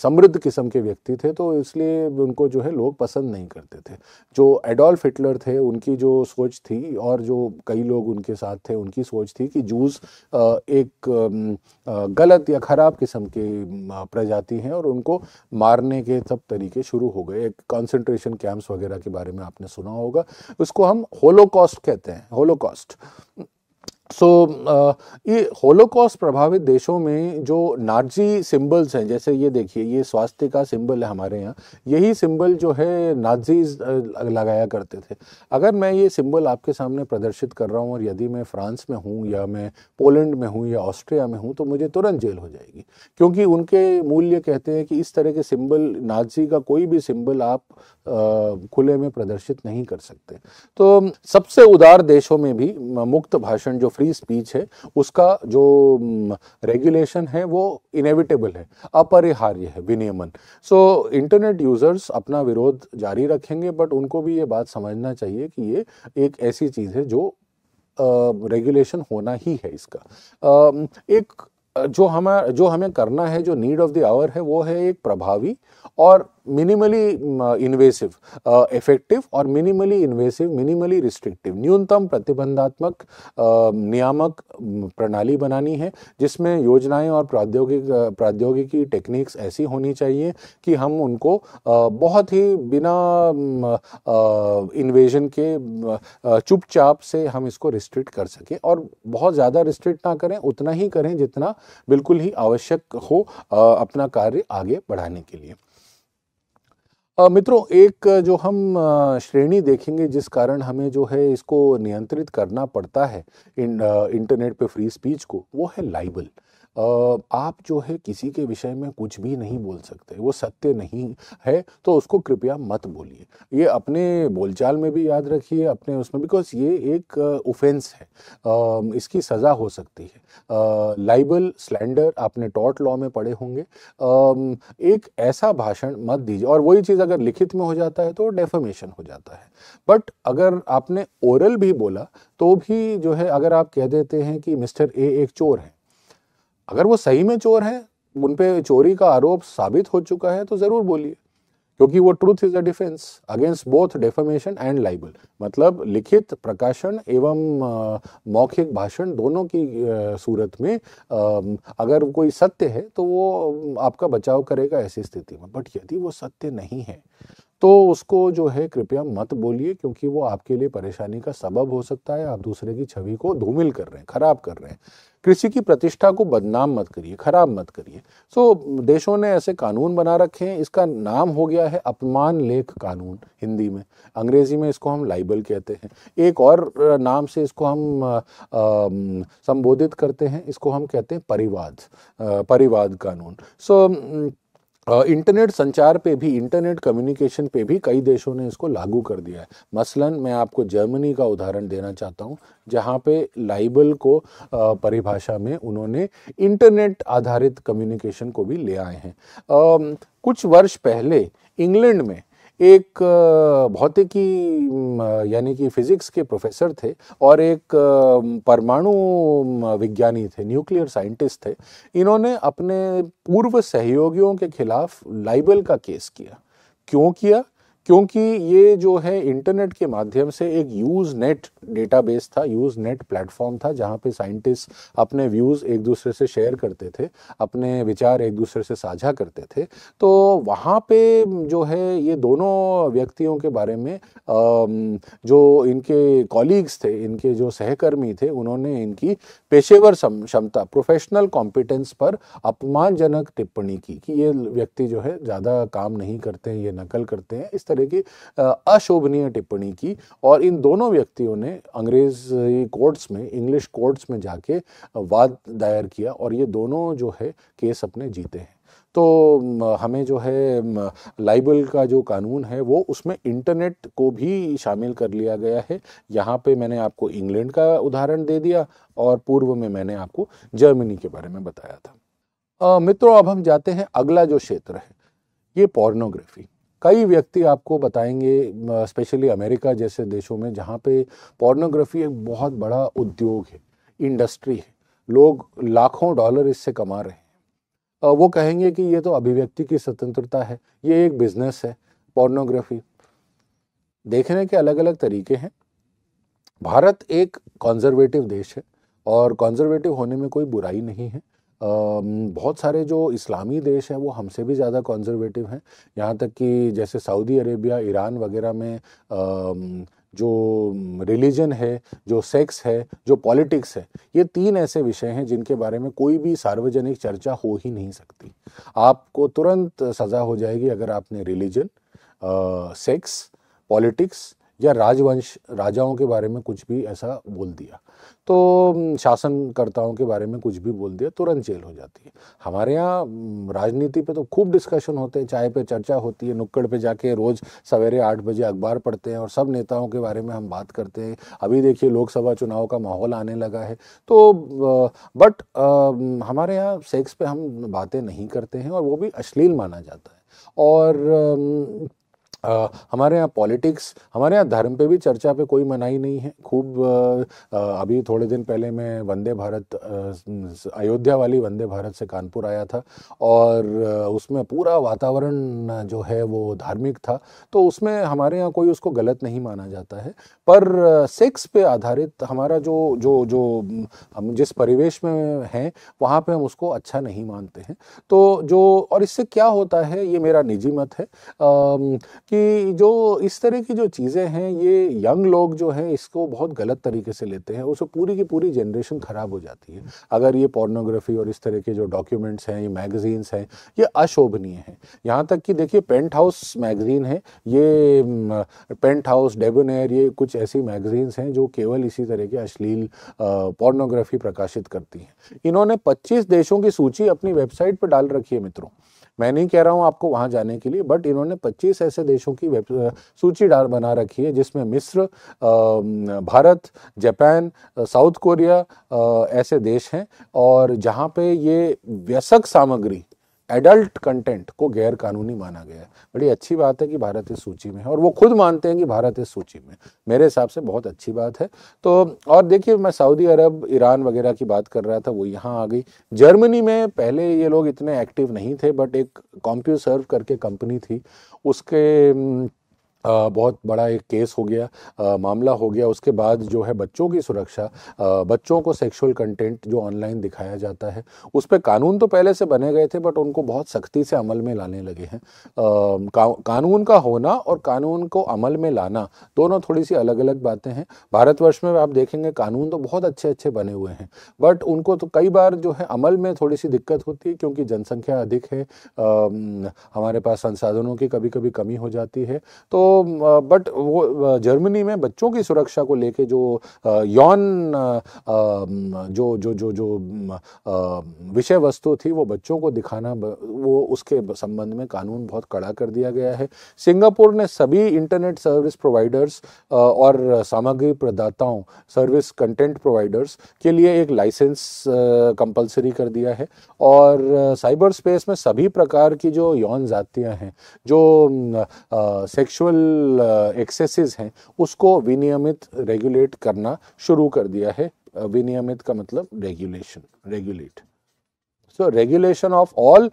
समृद्ध किस्म के व्यक्ति थे तो इसलिए उनको जो है लोग पसंद नहीं करते थे जो एडोल्फ हिटलर थे उनकी जो सोच थी और जो कई लोग उनके साथ थे उनकी सोच थी कि जूस एक गलत या ख़राब किस्म के प्रजाति हैं और उनको मारने के सब तरीके शुरू हो गए एक कॉन्सेंट्रेशन कैंप्स वगैरह के बारे में आपने सुना होगा उसको हम होलोकॉस्ट कहते हैं होलोकॉस्ट सो so, uh, ये होलोकॉस्ट प्रभावित देशों में जो नाजी सिंबल्स हैं जैसे ये देखिए ये स्वास्थ्य का सिंबल है हमारे यहाँ यही सिंबल जो है नाजी लगाया करते थे अगर मैं ये सिंबल आपके सामने प्रदर्शित कर रहा हूँ और यदि मैं फ्रांस में हूँ या मैं पोलैंड में हूँ या ऑस्ट्रिया में हूँ तो मुझे तुरंत जेल हो जाएगी क्योंकि उनके मूल्य कहते हैं कि इस तरह के सिम्बल नाजी का कोई भी सिम्बल आप खुले में प्रदर्शित नहीं कर सकते तो सबसे उदार देशों में भी मुक्त भाषण जो फ्री स्पीच है उसका जो रेगुलेशन है वो इनेविटेबल है अपरिहार्य है विनियमन सो इंटरनेट यूज़र्स अपना विरोध जारी रखेंगे बट उनको भी ये बात समझना चाहिए कि ये एक ऐसी चीज़ है जो रेगुलेशन uh, होना ही है इसका uh, एक जो हमें जो हमें करना है जो नीड ऑफ द आवर है वो है एक प्रभावी और मिनिमली इन्वेसिव इफेक्टिव और मिनिमली इन्वेसिव मिनिमली रिस्ट्रिक्टिव न्यूनतम प्रतिबंधात्मक uh, नियामक mm, प्रणाली बनानी है जिसमें योजनाएं और प्रौद्योगिक uh, प्रौद्योगिकी टेक्निक्स ऐसी होनी चाहिए कि हम उनको uh, बहुत ही बिना इन्वेजन mm, के mm, चुपचाप से हम इसको रिस्ट्रिक्ट कर सकें और बहुत ज़्यादा रिस्ट्रिक्ट ना करें उतना ही करें जितना बिल्कुल ही आवश्यक हो अपना कार्य आगे बढ़ाने के लिए मित्रों एक जो हम श्रेणी देखेंगे जिस कारण हमें जो है इसको नियंत्रित करना पड़ता है इन इंटरनेट पे फ्री स्पीच को वो है लाइबल आप जो है किसी के विषय में कुछ भी नहीं बोल सकते वो सत्य नहीं है तो उसको कृपया मत बोलिए ये अपने बोलचाल में भी याद रखिए अपने उसमें बिकॉज ये एक ओफेंस है इसकी सज़ा हो सकती है लाइबल स्लैंडर आपने टॉट लॉ में पढ़े होंगे एक ऐसा भाषण मत दीजिए और वही चीज़ अगर लिखित में हो जाता है तो डेफमेशन हो जाता है बट अगर आपने ओरल भी बोला तो भी जो है अगर आप कह देते हैं कि मिस्टर ए एक चोर है अगर वो सही में चोर हैं उन चोरी का आरोप साबित हो चुका है तो ज़रूर बोलिए क्योंकि वो truth is a defence against both defamation and libel मतलब लिखित प्रकाशन एवं मौखिक भाषण दोनों की सूरत में अगर कोई सत्य है तो वो आपका बचाव करेगा ऐसी स्थिति में बट यदि वो सत्य नहीं है तो उसको जो है कृपया मत बोलिए क्योंकि वो आपके लिए परेशानी का सबब हो सकता है आप दूसरे की छवि को धूमिल कर रहे हैं खराब कर रहे हैं कृषि की प्रतिष्ठा को बदनाम मत करिए खराब मत करिए सो देशों ने ऐसे कानून बना रखे हैं इसका नाम हो गया है अपमान लेख कानून हिंदी में अंग्रेजी में इसको हम लाइबल कहते हैं एक और नाम से इसको हम आ, संबोधित करते हैं इसको हम कहते हैं परिवाद आ, परिवाद कानून सो so, इंटरनेट संचार पे भी इंटरनेट कम्युनिकेशन पे भी कई देशों ने इसको लागू कर दिया है मसलन मैं आपको जर्मनी का उदाहरण देना चाहता हूँ जहाँ पे लाइबल को परिभाषा में उन्होंने इंटरनेट आधारित कम्युनिकेशन को भी ले आए हैं कुछ वर्ष पहले इंग्लैंड में एक भौतिकी यानी कि फिज़िक्स के प्रोफेसर थे और एक परमाणु विज्ञानी थे न्यूक्लियर साइंटिस्ट थे इन्होंने अपने पूर्व सहयोगियों के खिलाफ लाइबल का केस किया क्यों किया क्योंकि ये जो है इंटरनेट के माध्यम से एक यूज नेट डेटाबेस था यूज नेट प्लेटफॉर्म था जहाँ पे साइंटिस्ट अपने व्यूज़ एक दूसरे से शेयर करते थे अपने विचार एक दूसरे से साझा करते थे तो वहाँ पे जो है ये दोनों व्यक्तियों के बारे में जो इनके कॉलीग्स थे इनके जो सहकर्मी थे उन्होंने इनकी पेशेवर क्षमता प्रोफेशनल कॉम्पिटेंस पर अपमानजनक टिप्पणी की कि ये व्यक्ति जो है ज़्यादा काम नहीं करते हैं ये नकल करते हैं इस तरह तरह की अशोभनीय टिप्पणी की और इन दोनों व्यक्तियों ने अंग्रेजी कोर्ट्स में इंग्लिश कोर्ट्स में जाके वाद दायर किया और ये दोनों जो है केस अपने जीते हैं तो हमें जो है लाइबल का जो कानून है वो उसमें इंटरनेट को भी शामिल कर लिया गया है यहाँ पे मैंने आपको इंग्लैंड का उदाहरण दे दिया और पूर्व में मैंने आपको जर्मनी के बारे में बताया था मित्रों अब हम जाते हैं अगला जो क्षेत्र है ये पोर्नोग्राफी कई व्यक्ति आपको बताएंगे स्पेशली अमेरिका जैसे देशों में जहाँ पे पोर्नोग्राफी एक बहुत बड़ा उद्योग है इंडस्ट्री है लोग लाखों डॉलर इससे कमा रहे हैं वो कहेंगे कि ये तो अभिव्यक्ति की स्वतंत्रता है ये एक बिजनेस है पोर्नोग्राफी देखने के अलग अलग तरीके हैं भारत एक कॉन्ज़र्वेटिव देश है और कॉन्ज़र्वेटिव होने में कोई बुराई नहीं है बहुत सारे जो इस्लामी देश हैं वो हमसे भी ज़्यादा कॉन्जरवेटिव हैं यहाँ तक कि जैसे सऊदी अरेबिया ईरान वगैरह में जो रिलीजन है जो सेक्स है जो पॉलिटिक्स है ये तीन ऐसे विषय हैं जिनके बारे में कोई भी सार्वजनिक चर्चा हो ही नहीं सकती आपको तुरंत सज़ा हो जाएगी अगर आपने रिलीजन सेक्स पॉलिटिक्स या राजवंश राजाओं के बारे में कुछ भी ऐसा बोल दिया तो शासनकर्ताओं के बारे में कुछ भी बोल दिया तुरंत तो जेल हो जाती है हमारे यहाँ राजनीति पे तो खूब डिस्कशन होते हैं चाय पे चर्चा होती है नुक्कड़ पे जाके रोज़ सवेरे आठ बजे अखबार पढ़ते हैं और सब नेताओं के बारे में हम बात करते हैं अभी देखिए लोकसभा चुनाव का माहौल आने लगा है तो बट हमारे यहाँ सेक्स पे हम बातें नहीं करते हैं और वो भी अश्लील माना जाता है और हमारे यहाँ पॉलिटिक्स हमारे यहाँ धर्म पे भी चर्चा पे कोई मनाही नहीं है खूब अभी थोड़े दिन पहले मैं वंदे भारत अयोध्या वाली वंदे भारत से कानपुर आया था और उसमें पूरा वातावरण जो है वो धार्मिक था तो उसमें हमारे यहाँ कोई उसको गलत नहीं माना जाता है पर सेक्स पे आधारित हमारा जो जो जो हम जिस परिवेश में हैं वहाँ पर हम उसको अच्छा नहीं मानते हैं तो जो और इससे क्या होता है ये मेरा निजी मत है आ, कि जो इस तरह की जो चीज़ें हैं ये यंग लोग जो हैं इसको बहुत गलत तरीके से लेते हैं उसे पूरी की पूरी जनरेशन ख़राब हो जाती है अगर ये पोर्नोग्राफी और इस तरह के जो डॉक्यूमेंट्स हैं ये मैगजीन्स हैं ये अशोभनीय हैं यहाँ तक कि देखिए पेंट हाउस मैगज़ीन है ये पेंट हाउस डेबोनेर ये कुछ ऐसी मैगजीन्स हैं जो केवल इसी तरह के अश्लील पोर्नोग्राफी प्रकाशित करती हैं इन्होंने पच्चीस देशों की सूची अपनी वेबसाइट पर डाल रखी है मित्रों मैं नहीं कह रहा हूँ आपको वहाँ जाने के लिए बट इन्होंने 25 ऐसे देशों की सूची डाल बना रखी है जिसमें मिस्र भारत जापान साउथ कोरिया ऐसे देश हैं और जहाँ पे ये व्यसक सामग्री एडल्ट कंटेंट को गैर कानूनी माना गया है बड़ी अच्छी बात है कि भारत इस सूची में है और वो खुद मानते हैं कि भारत इस सूची में मेरे हिसाब से बहुत अच्छी बात है तो और देखिए मैं सऊदी अरब ईरान वगैरह की बात कर रहा था वो यहाँ आ गई जर्मनी में पहले ये लोग इतने एक्टिव नहीं थे बट एक कॉम्प्यू सर्व करके कंपनी थी उसके बहुत बड़ा एक केस हो गया मामला हो गया उसके बाद जो है बच्चों की सुरक्षा बच्चों को सेक्सुअल कंटेंट जो ऑनलाइन दिखाया जाता है उस पर कानून तो पहले से बने गए थे बट उनको बहुत सख्ती से अमल में लाने लगे हैं कानून का होना और कानून को अमल में लाना दोनों थोड़ी सी अलग अलग बातें हैं भारतवर्ष में आप देखेंगे कानून तो बहुत अच्छे अच्छे बने हुए हैं बट उनको तो कई बार जो है अमल में थोड़ी सी दिक्कत होती है क्योंकि जनसंख्या अधिक है हमारे पास संसाधनों की कभी कभी कमी हो जाती है तो बट वो जर्मनी में बच्चों की सुरक्षा को लेके जो यौन जो जो जो जो विषय वस्तु थी वो बच्चों को दिखाना वो उसके संबंध में कानून बहुत कड़ा कर दिया गया है सिंगापुर ने सभी इंटरनेट सर्विस प्रोवाइडर्स और सामग्री प्रदाताओं सर्विस कंटेंट प्रोवाइडर्स के लिए एक लाइसेंस कंपलसरी कर दिया है और साइबर स्पेस में सभी प्रकार की जो यौन जातियाँ हैं जो सेक्सुअल फ्यूल एक्सेसेस uh, हैं उसको विनियमित रेगुलेट करना शुरू कर दिया है uh, विनियमित का मतलब regulation regulate so regulation of all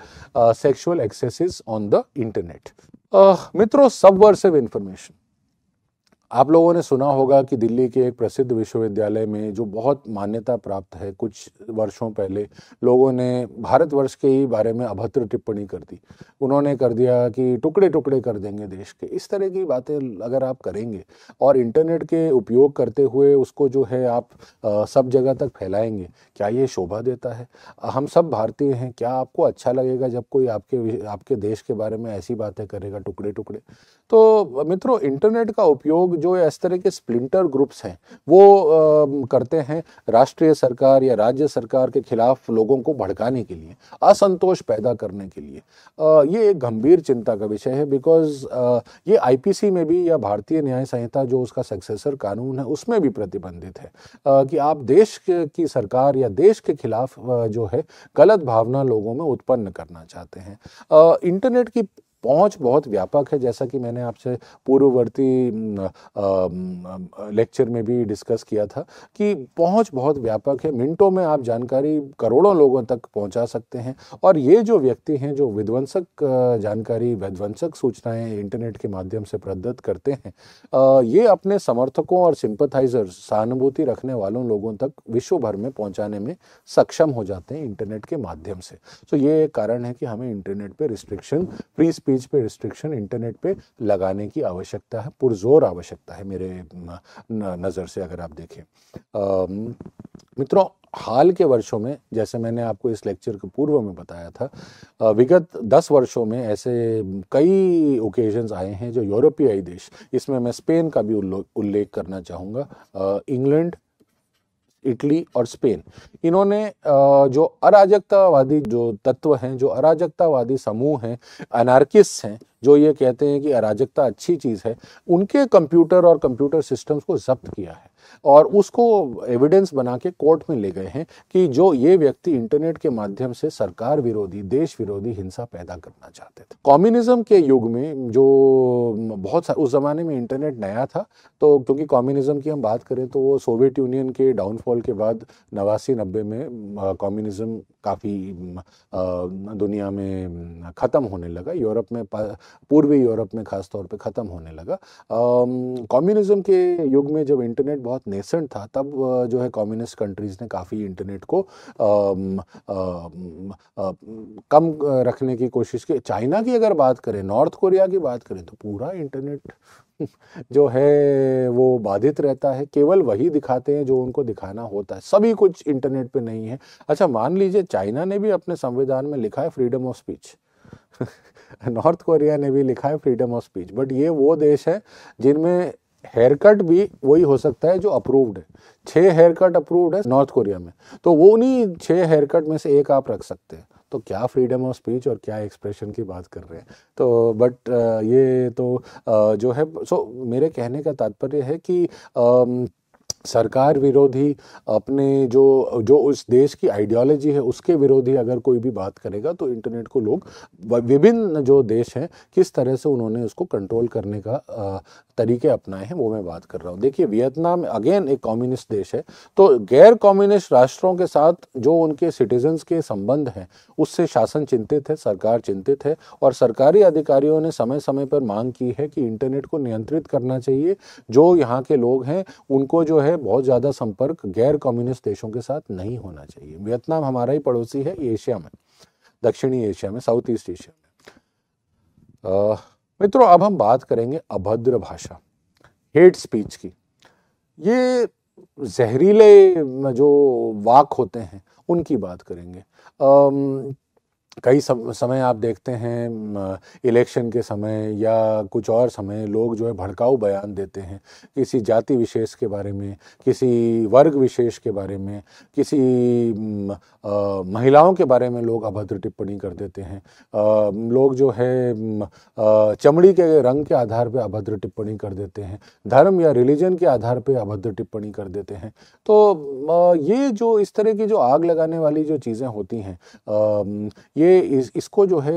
sexual excesses on the internet मित्रों सबवर्सिव इंफॉर्मेशन आप लोगों ने सुना होगा कि दिल्ली के एक प्रसिद्ध विश्वविद्यालय में जो बहुत मान्यता प्राप्त है कुछ वर्षों पहले लोगों ने भारतवर्ष के ही बारे में अभद्र टिप्पणी कर दी उन्होंने कर दिया कि टुकड़े टुकड़े कर देंगे देश के इस तरह की बातें अगर आप करेंगे और इंटरनेट के उपयोग करते हुए उसको जो है आप आ, सब जगह तक फैलाएंगे क्या ये शोभा देता है हम सब भारतीय हैं क्या आपको अच्छा लगेगा जब कोई आपके आपके देश के बारे में ऐसी बातें करेगा टुकड़े टुकड़े तो मित्रों इंटरनेट का उपयोग जो इस तरह के स्प्लिंटर ग्रुप्स हैं वो आ, करते हैं राष्ट्रीय सरकार या राज्य सरकार के खिलाफ लोगों को भड़काने के लिए असंतोष पैदा करने के लिए आ, ये एक गंभीर चिंता का विषय है बिकॉज ये आईपीसी में भी या भारतीय न्याय संहिता जो उसका सक्सेसर कानून है उसमें भी प्रतिबंधित है आ, कि आप देश की सरकार या देश के खिलाफ जो है गलत भावना लोगों में उत्पन्न करना चाहते हैं इंटरनेट की पहुंच बहुत व्यापक है जैसा कि मैंने आपसे पूर्ववर्ती लेक्चर में भी डिस्कस किया था कि पहुंच बहुत व्यापक है मिनटों में आप जानकारी करोड़ों लोगों तक पहुंचा सकते हैं और ये जो व्यक्ति हैं जो विध्वंसक जानकारी विध्वंसक सूचनाएं इंटरनेट के माध्यम से प्रदत्त करते हैं ये अपने समर्थकों और सिंपथाइजर सहानुभूति रखने वालों लोगों तक विश्व भर में पहुंचाने में सक्षम हो जाते हैं इंटरनेट के माध्यम से तो ये कारण है कि हमें इंटरनेट पर रिस्ट्रिक्शन फ्री स्पीच स्पीच पे रिस्ट्रिक्शन इंटरनेट पे लगाने की आवश्यकता है पुरजोर आवश्यकता है मेरे नज़र से अगर आप देखें मित्रों हाल के वर्षों में जैसे मैंने आपको इस लेक्चर के पूर्व में बताया था विगत दस वर्षों में ऐसे कई ओकेजन्स आए हैं जो यूरोपीय देश इसमें मैं स्पेन का भी उल्लेख करना चाहूँगा इंग्लैंड इटली और स्पेन इन्होंने जो अराजकतावादी जो तत्व हैं जो अराजकतावादी समूह हैं अनार्किस्ट हैं जो ये कहते हैं कि अराजकता अच्छी चीज़ है उनके कंप्यूटर और कंप्यूटर सिस्टम्स को जब्त किया है और उसको एविडेंस बना के कोर्ट में ले गए हैं कि जो ये व्यक्ति इंटरनेट के माध्यम से सरकार विरोधी देश विरोधी हिंसा पैदा करना चाहते थे कॉम्युनिज्म के युग में जो बहुत उस ज़माने में इंटरनेट नया था तो क्योंकि कॉम्युनिज्म की हम बात करें तो वो सोवियत यूनियन के डाउनफॉल के बाद नवासी नब्बे में कॉम्युनिज्म काफ़ी दुनिया में ख़त्म होने लगा यूरोप में पूर्वी यूरोप में ख़ासतौर पर ख़त्म होने लगा कॉम्युनिज्म के युग में जब इंटरनेट बहुत नेसेंट था तब जो है कम्युनिस्ट कंट्रीज़ ने काफ़ी इंटरनेट को आ, आ, आ, कम रखने की कोशिश की चाइना की अगर बात करें नॉर्थ कोरिया की बात करें तो पूरा इंटरनेट जो है वो बाधित रहता है केवल वही दिखाते हैं जो उनको दिखाना होता है सभी कुछ इंटरनेट पे नहीं है अच्छा मान लीजिए चाइना ने भी अपने संविधान में लिखा है freedom of speech North Korea ने भी लिखा है फ्रीडम ऑफ स्पीच बट ये वो देश है जिनमें हेयर कट भी वही हो सकता है जो अप्रूव्ड है छः हेयर कट अप्रूव्ड है नॉर्थ कोरिया में तो वो उन्हीं छः हेयर कट में से एक आप रख सकते हैं तो क्या फ्रीडम ऑफ स्पीच और क्या एक्सप्रेशन की बात कर रहे हैं तो बट ये तो जो है सो मेरे कहने का तात्पर्य है कि सरकार विरोधी अपने जो जो उस देश की आइडियोलॉजी है उसके विरोधी अगर कोई भी बात करेगा तो इंटरनेट को लोग विभिन्न जो देश हैं किस तरह से उन्होंने उसको कंट्रोल करने का तरीके अपनाए हैं वो मैं बात कर रहा हूँ देखिए वियतनाम अगेन एक कम्युनिस्ट देश है तो गैर कम्युनिस्ट राष्ट्रों के साथ जो उनके सिटीजन्स के संबंध हैं उससे शासन चिंतित है सरकार चिंतित है और सरकारी अधिकारियों ने समय समय पर मांग की है कि इंटरनेट को नियंत्रित करना चाहिए जो यहाँ के लोग हैं उनको जो है है बहुत ज़्यादा संपर्क गैर कम्युनिस्ट देशों के साथ नहीं होना चाहिए वियतनाम हमारा ही पड़ोसी है एशिया में दक्षिणी एशिया में साउथ ईस्ट एशिया में मित्रों अब हम बात करेंगे अभद्र भाषा हेट स्पीच की ये जहरीले जो वाक होते हैं उनकी बात करेंगे कई समय आप देखते हैं इलेक्शन के समय या कुछ और समय लोग जो है भड़काऊ बयान देते हैं किसी जाति विशेष के बारे में किसी वर्ग विशेष के बारे में किसी महिलाओं के बारे में लोग अभद्र टिप्पणी कर देते हैं आ, लोग जो है चमड़ी के रंग के आधार पर अभद्र टिप्पणी कर देते हैं धर्म या रिलीजन के आधार पर अभद्र टिप्पणी कर देते हैं तो ये जो इस तरह की जो आग लगाने वाली जो चीज़ें होती हैं ये ये इस, इसको जो है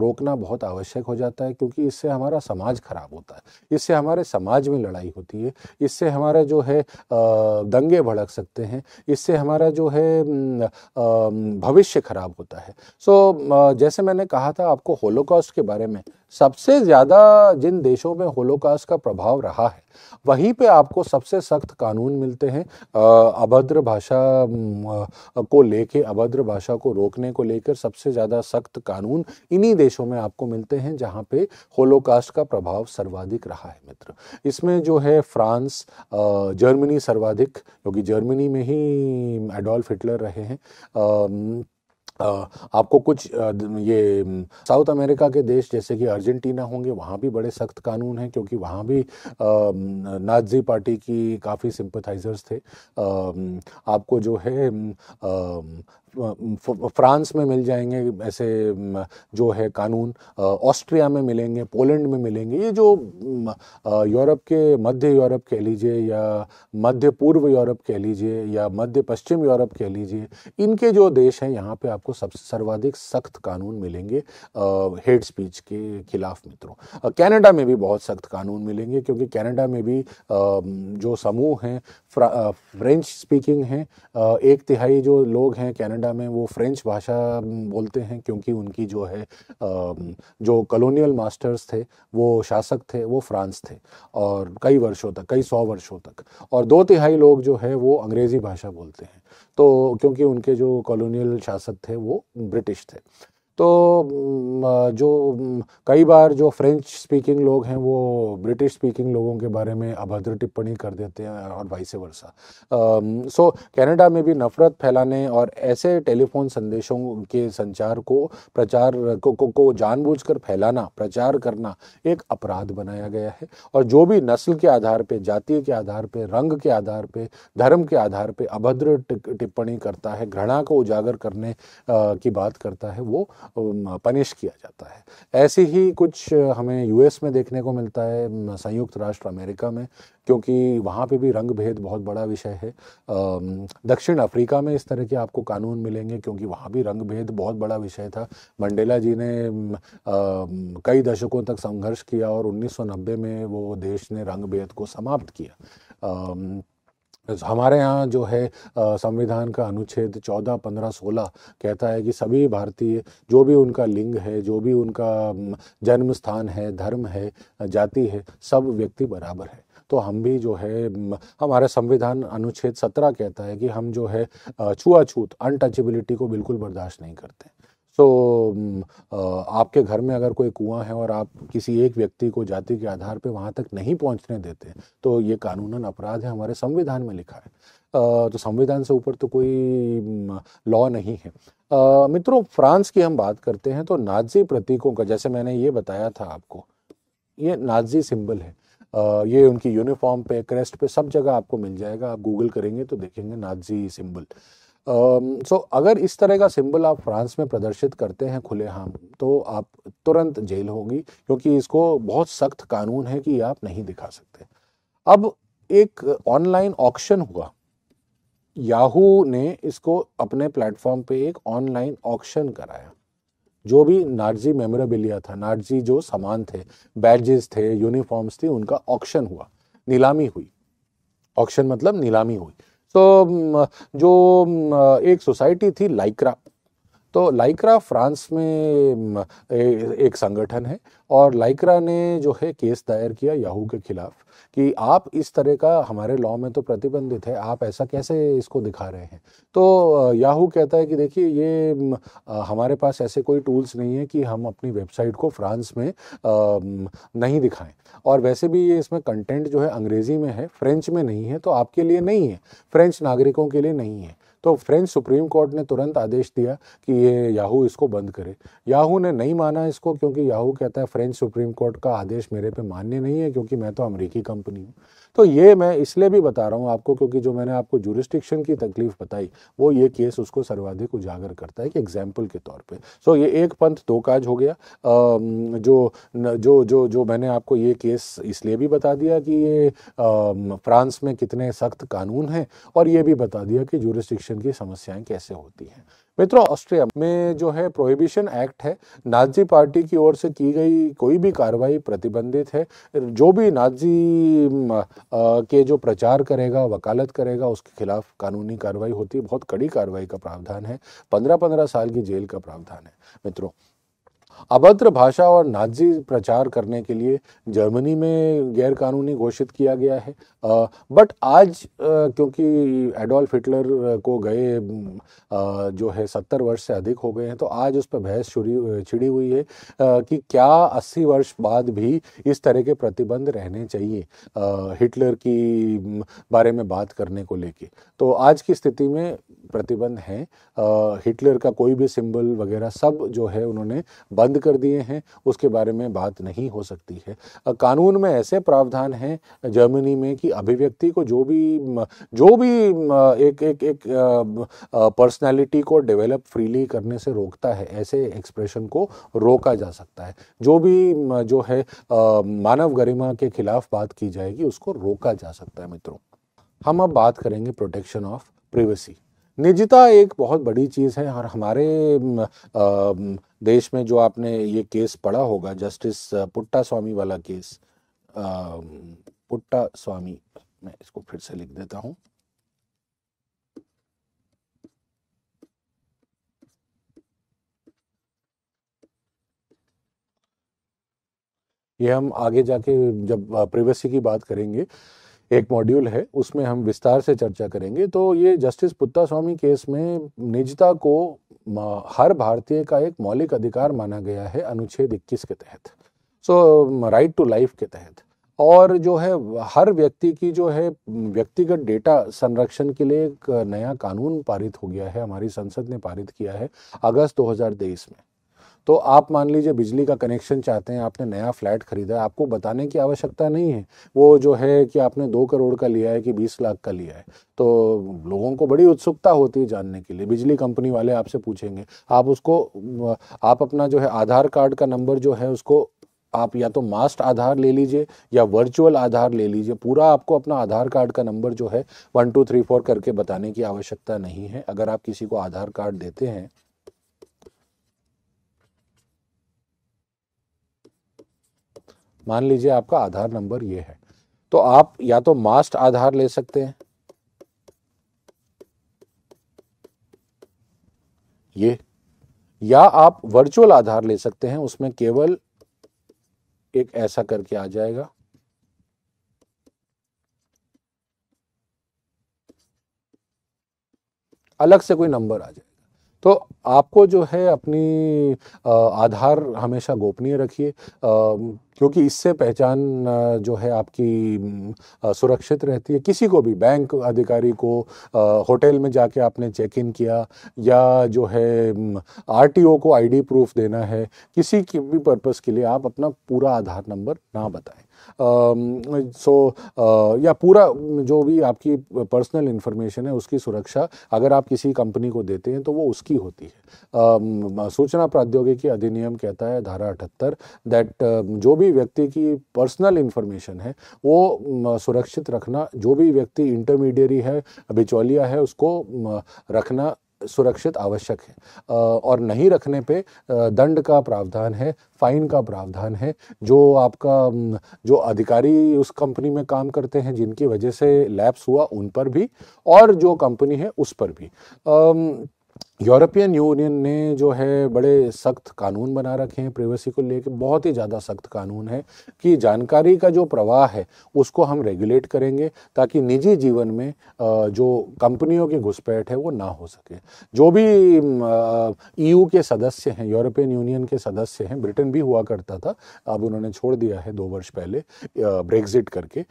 रोकना बहुत आवश्यक हो जाता है क्योंकि इससे हमारा समाज खराब होता है इससे हमारे समाज में लड़ाई होती है इससे हमारा जो है दंगे भड़क सकते हैं इससे हमारा जो है भविष्य खराब होता है सो जैसे मैंने कहा था आपको होलोकॉस्ट के बारे में सबसे ज़्यादा जिन देशों में होलोकास्ट का प्रभाव रहा है वहीं पे आपको सबसे सख्त कानून मिलते हैं अभद्र भाषा को लेके अभद्र भाषा को रोकने को लेकर सबसे ज़्यादा सख्त कानून इन्हीं देशों में आपको मिलते हैं जहाँ पे होलोकास्ट का प्रभाव सर्वाधिक रहा है मित्र इसमें जो है फ्रांस जर्मनी सर्वाधिक क्योंकि जर्मनी में ही एडोल्फ हिटलर रहे हैं आपको कुछ ये साउथ अमेरिका के देश जैसे कि अर्जेंटीना होंगे वहाँ भी बड़े सख्त कानून हैं क्योंकि वहाँ भी नाजी पार्टी की काफ़ी सिंपथाइजर्स थे आपको जो है फ्रांस में मिल जाएंगे ऐसे जो है कानून ऑस्ट्रिया में मिलेंगे पोलैंड में मिलेंगे ये जो यूरोप के मध्य यूरोप कह लीजिए या मध्य पूर्व यूरोप कह लीजिए या मध्य पश्चिम यूरोप कह लीजिए इनके जो देश हैं यहाँ पे आपको सबसे सर्वाधिक सख्त कानून मिलेंगे हेड स्पीच के खिलाफ मित्रों कैनेडा में भी बहुत सख्त कानून मिलेंगे क्योंकि कैनेडा में भी जो समूह हैं फ्रेंच स्पीकिंग हैं एक तिहाई जो लोग हैं कैनेडा कनाडा में वो फ्रेंच भाषा बोलते हैं क्योंकि उनकी जो है जो कॉलोनियल मास्टर्स थे वो शासक थे वो फ्रांस थे और कई वर्षों तक कई सौ वर्षों तक और दो तिहाई लोग जो है वो अंग्रेज़ी भाषा बोलते हैं तो क्योंकि उनके जो कॉलोनियल शासक थे वो ब्रिटिश थे तो जो कई बार जो फ्रेंच स्पीकिंग लोग हैं वो ब्रिटिश स्पीकिंग लोगों के बारे में अभद्र टिप्पणी कर देते हैं और वाइस वर्षा सो कनाडा में भी नफ़रत फैलाने और ऐसे टेलीफोन संदेशों के संचार को प्रचार को, को, को जानबूझकर फैलाना प्रचार करना एक अपराध बनाया गया है और जो भी नस्ल के आधार पर जाति के आधार पर रंग के आधार पर धर्म के आधार पर अभद्र टिप्पणी करता है घृणा को उजागर करने की बात करता है वो पनिश किया जाता है ऐसे ही कुछ हमें यूएस में देखने को मिलता है संयुक्त राष्ट्र अमेरिका में क्योंकि वहाँ पे भी रंग भेद बहुत बड़ा विषय है दक्षिण अफ्रीका में इस तरह के आपको कानून मिलेंगे क्योंकि वहाँ भी रंग भेद बहुत बड़ा विषय था मंडेला जी ने कई दशकों तक संघर्ष किया और 1990 में वो देश ने रंग भेद को समाप्त किया हमारे यहाँ जो है संविधान का अनुच्छेद चौदह पंद्रह सोलह कहता है कि सभी भारतीय जो भी उनका लिंग है जो भी उनका जन्म स्थान है धर्म है जाति है सब व्यक्ति बराबर है तो हम भी जो है हमारा संविधान अनुच्छेद सत्रह कहता है कि हम जो है छुआछूत अनटचेबिलिटी को बिल्कुल बर्दाश्त नहीं करते तो आपके घर में अगर कोई कुआं है और आप किसी एक व्यक्ति को जाति के आधार पर वहाँ तक नहीं पहुँचने देते तो ये कानूनन अपराध है हमारे संविधान में लिखा है तो संविधान से ऊपर तो कोई लॉ नहीं है मित्रों फ्रांस की हम बात करते हैं तो नाजी प्रतीकों का जैसे मैंने ये बताया था आपको ये नाजी सिंबल है आ, ये उनकी यूनिफॉर्म पे क्रेस्ट पे सब जगह आपको मिल जाएगा आप गूगल करेंगे तो देखेंगे Nazi symbol so um, uh, so, अगर इस तरह का सिंबल आप फ्रांस में प्रदर्शित करते हैं खुले हम तो आप तुरंत जेल होगी क्योंकि इसको बहुत सख्त कानून है कि आप नहीं दिखा सकते अब एक ऑनलाइन ऑक्शन हुआ याहू ने इसको अपने प्लेटफॉर्म पे एक ऑनलाइन ऑक्शन कराया जो भी नारजी मेमोरेबिलिया था नारजी जो सामान थे बैजेस थे यूनिफॉर्म्स थी उनका ऑक्शन हुआ नीलामी हुई ऑक्शन मतलब नीलामी हुई तो जो एक सोसाइटी थी लाइक्रा तो लाइक्रा फ्रांस में एक संगठन है और लाइक्रा ने जो है केस दायर किया याहू के खिलाफ कि आप इस तरह का हमारे लॉ में तो प्रतिबंधित है आप ऐसा कैसे इसको दिखा रहे हैं तो याहू कहता है कि देखिए ये हमारे पास ऐसे कोई टूल्स नहीं है कि हम अपनी वेबसाइट को फ्रांस में नहीं दिखाएं और वैसे भी ये इसमें कंटेंट जो है अंग्रेज़ी में है फ्रेंच में नहीं है तो आपके लिए नहीं है फ्रेंच नागरिकों के लिए नहीं है तो फ्रेंच सुप्रीम कोर्ट ने तुरंत आदेश दिया कि ये याहू इसको बंद करे याहू ने नहीं माना इसको क्योंकि याहू कहता है फ्रेंच सुप्रीम कोर्ट का आदेश मेरे पे मान्य नहीं है क्योंकि मैं तो अमरीकी कंपनी हूँ तो ये मैं इसलिए भी बता रहा हूँ आपको क्योंकि जो मैंने आपको जुरिस्टिक्शन की तकलीफ बताई वो ये केस उसको सर्वाधिक उजागर करता है कि एग्जाम्पल के तौर पर सो ये एक पंथ दो काज हो गया जो जो जो जो मैंने आपको ये केस इसलिए भी बता दिया कि ये फ्रांस में कितने सख्त कानून हैं और ये भी बता दिया कि जुरिस्टिक्शन की समस्याएं कैसे होती हैं मित्रों ऑस्ट्रिया में जो है प्रोहिबिशन एक्ट है नाजी पार्टी की ओर से की गई कोई भी कार्रवाई प्रतिबंधित है जो भी नाजी के जो प्रचार करेगा वकालत करेगा उसके खिलाफ कानूनी कार्रवाई होती है बहुत कड़ी कार्रवाई का प्रावधान है पंद्रह पंद्रह साल की जेल का प्रावधान है मित्रों अभद्र भाषा और नाजी प्रचार करने के लिए जर्मनी में गैरकानूनी घोषित किया गया है आ, बट आज आ, क्योंकि एडोल्फ हिटलर को गए आ, जो है सत्तर वर्ष से अधिक हो गए हैं तो आज उस पर बहस छुड़ी छिड़ी हुई है कि क्या अस्सी वर्ष बाद भी इस तरह के प्रतिबंध रहने चाहिए हिटलर की बारे में बात करने को लेके तो आज की स्थिति में प्रतिबंध हैं हिटलर का कोई भी सिंबल वगैरह सब जो है उन्होंने बंद बंद कर दिए हैं उसके बारे में बात नहीं हो सकती है कानून में ऐसे प्रावधान हैं जर्मनी में कि अभिव्यक्ति को जो भी जो भी एक एक एक पर्सनैलिटी को डेवलप फ्रीली करने से रोकता है ऐसे एक्सप्रेशन को रोका जा सकता है जो भी जो है मानव गरिमा के खिलाफ बात की जाएगी उसको रोका जा सकता है मित्रों हम अब बात करेंगे प्रोटेक्शन ऑफ प्रिवेसी निजता एक बहुत बड़ी चीज़ है और हमारे देश में जो आपने ये केस पढ़ा होगा जस्टिस पुट्टा स्वामी वाला केस पुट्टा स्वामी मैं इसको फिर से लिख देता हूँ ये हम आगे जाके जब प्रिवेसी की बात करेंगे एक मॉड्यूल है उसमें हम विस्तार से चर्चा करेंगे तो ये जस्टिस पुत्ता स्वामी केस में निजता को हर भारतीय का एक मौलिक अधिकार माना गया है अनुच्छेद 21 के तहत सो राइट टू लाइफ के तहत और जो है हर व्यक्ति की जो है व्यक्तिगत डेटा संरक्षण के लिए एक नया कानून पारित हो गया है हमारी संसद ने पारित किया है अगस्त 2023 में तो आप मान लीजिए बिजली का कनेक्शन चाहते हैं आपने नया फ्लैट खरीदा है आपको बताने की आवश्यकता नहीं है वो जो है कि आपने दो करोड़ का लिया है कि बीस लाख का लिया है तो लोगों को बड़ी उत्सुकता होती है जानने के लिए बिजली कंपनी वाले आपसे पूछेंगे आप उसको आप अपना जो है आधार कार्ड का नंबर जो है उसको आप या तो मास्ट आधार ले लीजिए या वर्चुअल आधार ले लीजिए पूरा आपको अपना आधार कार्ड का नंबर जो है वन टू थ्री फोर करके बताने की आवश्यकता नहीं है अगर आप किसी को आधार कार्ड देते हैं मान लीजिए आपका आधार नंबर ये है तो आप या तो मास्ट आधार ले सकते हैं ये या आप वर्चुअल आधार ले सकते हैं उसमें केवल एक ऐसा करके आ जाएगा अलग से कोई नंबर आ जाए तो आपको जो है अपनी आधार हमेशा गोपनीय रखिए क्योंकि इससे पहचान जो है आपकी सुरक्षित रहती है किसी को भी बैंक अधिकारी को होटल में जाके आपने चेक इन किया या जो है आरटीओ को आईडी प्रूफ देना है किसी की भी पर्पस के लिए आप अपना पूरा आधार नंबर ना बताएं सो um, uh, या पूरा जो भी आपकी पर्सनल इन्फॉर्मेशन है उसकी सुरक्षा अगर आप किसी कंपनी को देते हैं तो वो उसकी होती है um, सूचना प्रौद्योगिकी अधिनियम कहता है धारा अठहत्तर दैट uh, जो भी व्यक्ति की पर्सनल इन्फॉर्मेशन है वो सुरक्षित रखना जो भी व्यक्ति इंटरमीडियरी है बिचौलिया है उसको रखना सुरक्षित आवश्यक है और नहीं रखने पे दंड का प्रावधान है फाइन का प्रावधान है जो आपका जो अधिकारी उस कंपनी में काम करते हैं जिनकी वजह से लैप्स हुआ उन पर भी और जो कंपनी है उस पर भी यूरोपियन यूनियन ने जो है बड़े सख्त कानून बना रखे हैं प्रिवेसी को लेकर बहुत ही ज़्यादा सख्त कानून है कि जानकारी का जो प्रवाह है उसको हम रेगुलेट करेंगे ताकि निजी जीवन में जो कंपनियों की घुसपैठ है वो ना हो सके जो भी ईयू e के सदस्य हैं यूरोपियन यूनियन के सदस्य हैं ब्रिटेन भी हुआ करता था अब उन्होंने छोड़ दिया है दो वर्ष पहले ब्रेग्जिट करके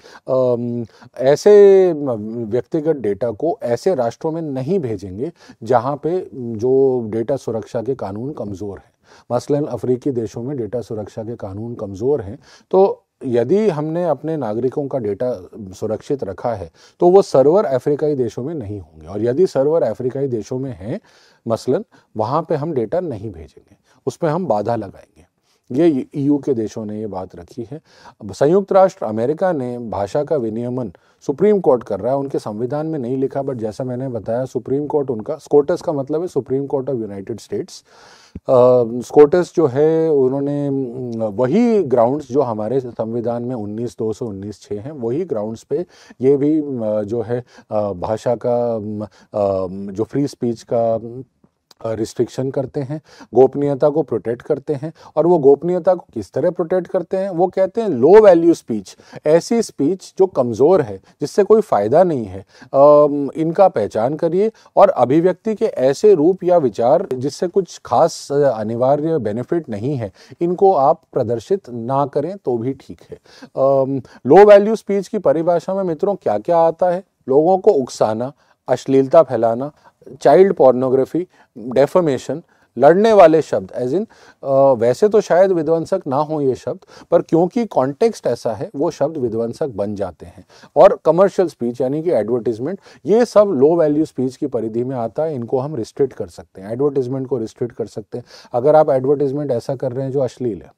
ऐसे व्यक्तिगत डेटा को ऐसे राष्ट्रों में नहीं भेजेंगे जहाँ पे जो डेटा सुरक्षा के कानून कमज़ोर हैं मसलन अफ्रीकी देशों में डेटा सुरक्षा के कानून कमज़ोर हैं तो यदि हमने अपने नागरिकों का डेटा सुरक्षित रखा है तो वो सर्वर अफ्रीकाई देशों में नहीं होंगे और यदि सर्वर अफ्रीकाई देशों में हैं मसलन वहाँ पे हम डेटा नहीं भेजेंगे उस पर हम बाधा लगाएंगे ये ईयू के देशों ने ये बात रखी है संयुक्त राष्ट्र अमेरिका ने भाषा का विनियमन सुप्रीम कोर्ट कर रहा है उनके संविधान में नहीं लिखा बट जैसा मैंने बताया सुप्रीम कोर्ट उनका स्कोटस का मतलब है Supreme Court of United States SCOTUS जो है उन्होंने वही ग्राउंड्स जो हमारे संविधान में उन्नीस दो सौ उन्नीस छः हैं वही ग्राउंड्स पे ये भी जो है भाषा का जो फ्री स्पीच का रिस्ट्रिक्शन करते हैं गोपनीयता को प्रोटेक्ट करते हैं और वो गोपनीयता को किस तरह प्रोटेक्ट करते हैं वो कहते हैं लो वैल्यू स्पीच ऐसी स्पीच जो कमज़ोर है जिससे कोई फ़ायदा नहीं है आ, इनका पहचान करिए और अभिव्यक्ति के ऐसे रूप या विचार जिससे कुछ खास अनिवार्य बेनिफिट नहीं है इनको आप प्रदर्शित ना करें तो भी ठीक है लो वैल्यू स्पीच की परिभाषा में मित्रों क्या क्या आता है लोगों को उकसाना अश्लीलता फैलाना चाइल्ड पोर्नोग्राफी डेफोमेशन लड़ने वाले शब्द एज इन वैसे तो शायद विध्वंसक ना हो ये शब्द पर क्योंकि कॉन्टेक्स्ट ऐसा है वो शब्द विध्वंसक बन जाते हैं और कमर्शियल स्पीच यानी कि एडवर्टीजमेंट ये सब लो वैल्यू स्पीच की परिधि में आता है इनको हम रिस्ट्रिक्ट कर सकते हैं एडवर्टीजमेंट को रिस्ट्रिक्ट कर सकते हैं अगर आप एडवर्टीजमेंट ऐसा कर रहे हैं जो अश्लील है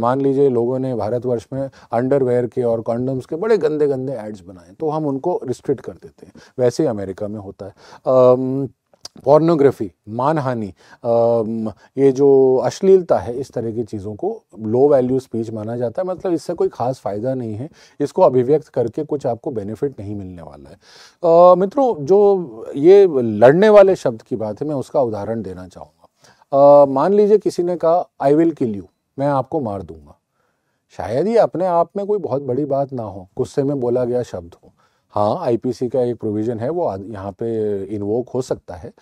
मान लीजिए लोगों ने भारतवर्ष में अंडरवेयर के और कॉन्डम्स के बड़े गंदे गंदे एड्स बनाए तो हम उनको रिस्ट्रिक्ट कर देते हैं वैसे ही अमेरिका में होता है पॉर्नोग्राफी मानहानि ये जो अश्लीलता है इस तरह की चीज़ों को लो वैल्यू स्पीच माना जाता है मतलब इससे कोई खास फ़ायदा नहीं है इसको अभिव्यक्त करके कुछ आपको बेनिफिट नहीं मिलने वाला है मित्रों जो ये लड़ने वाले शब्द की बात है मैं उसका उदाहरण देना चाहूँगा मान लीजिए किसी ने कहा आई विल किल यू मैं आपको मार दूंगा शायद ही अपने आप में कोई बहुत बड़ी बात ना हो गुस्से में बोला गया शब्द हो हाँ आईपीसी का एक प्रोविज़न है वो यहाँ पे इन्वोक हो सकता है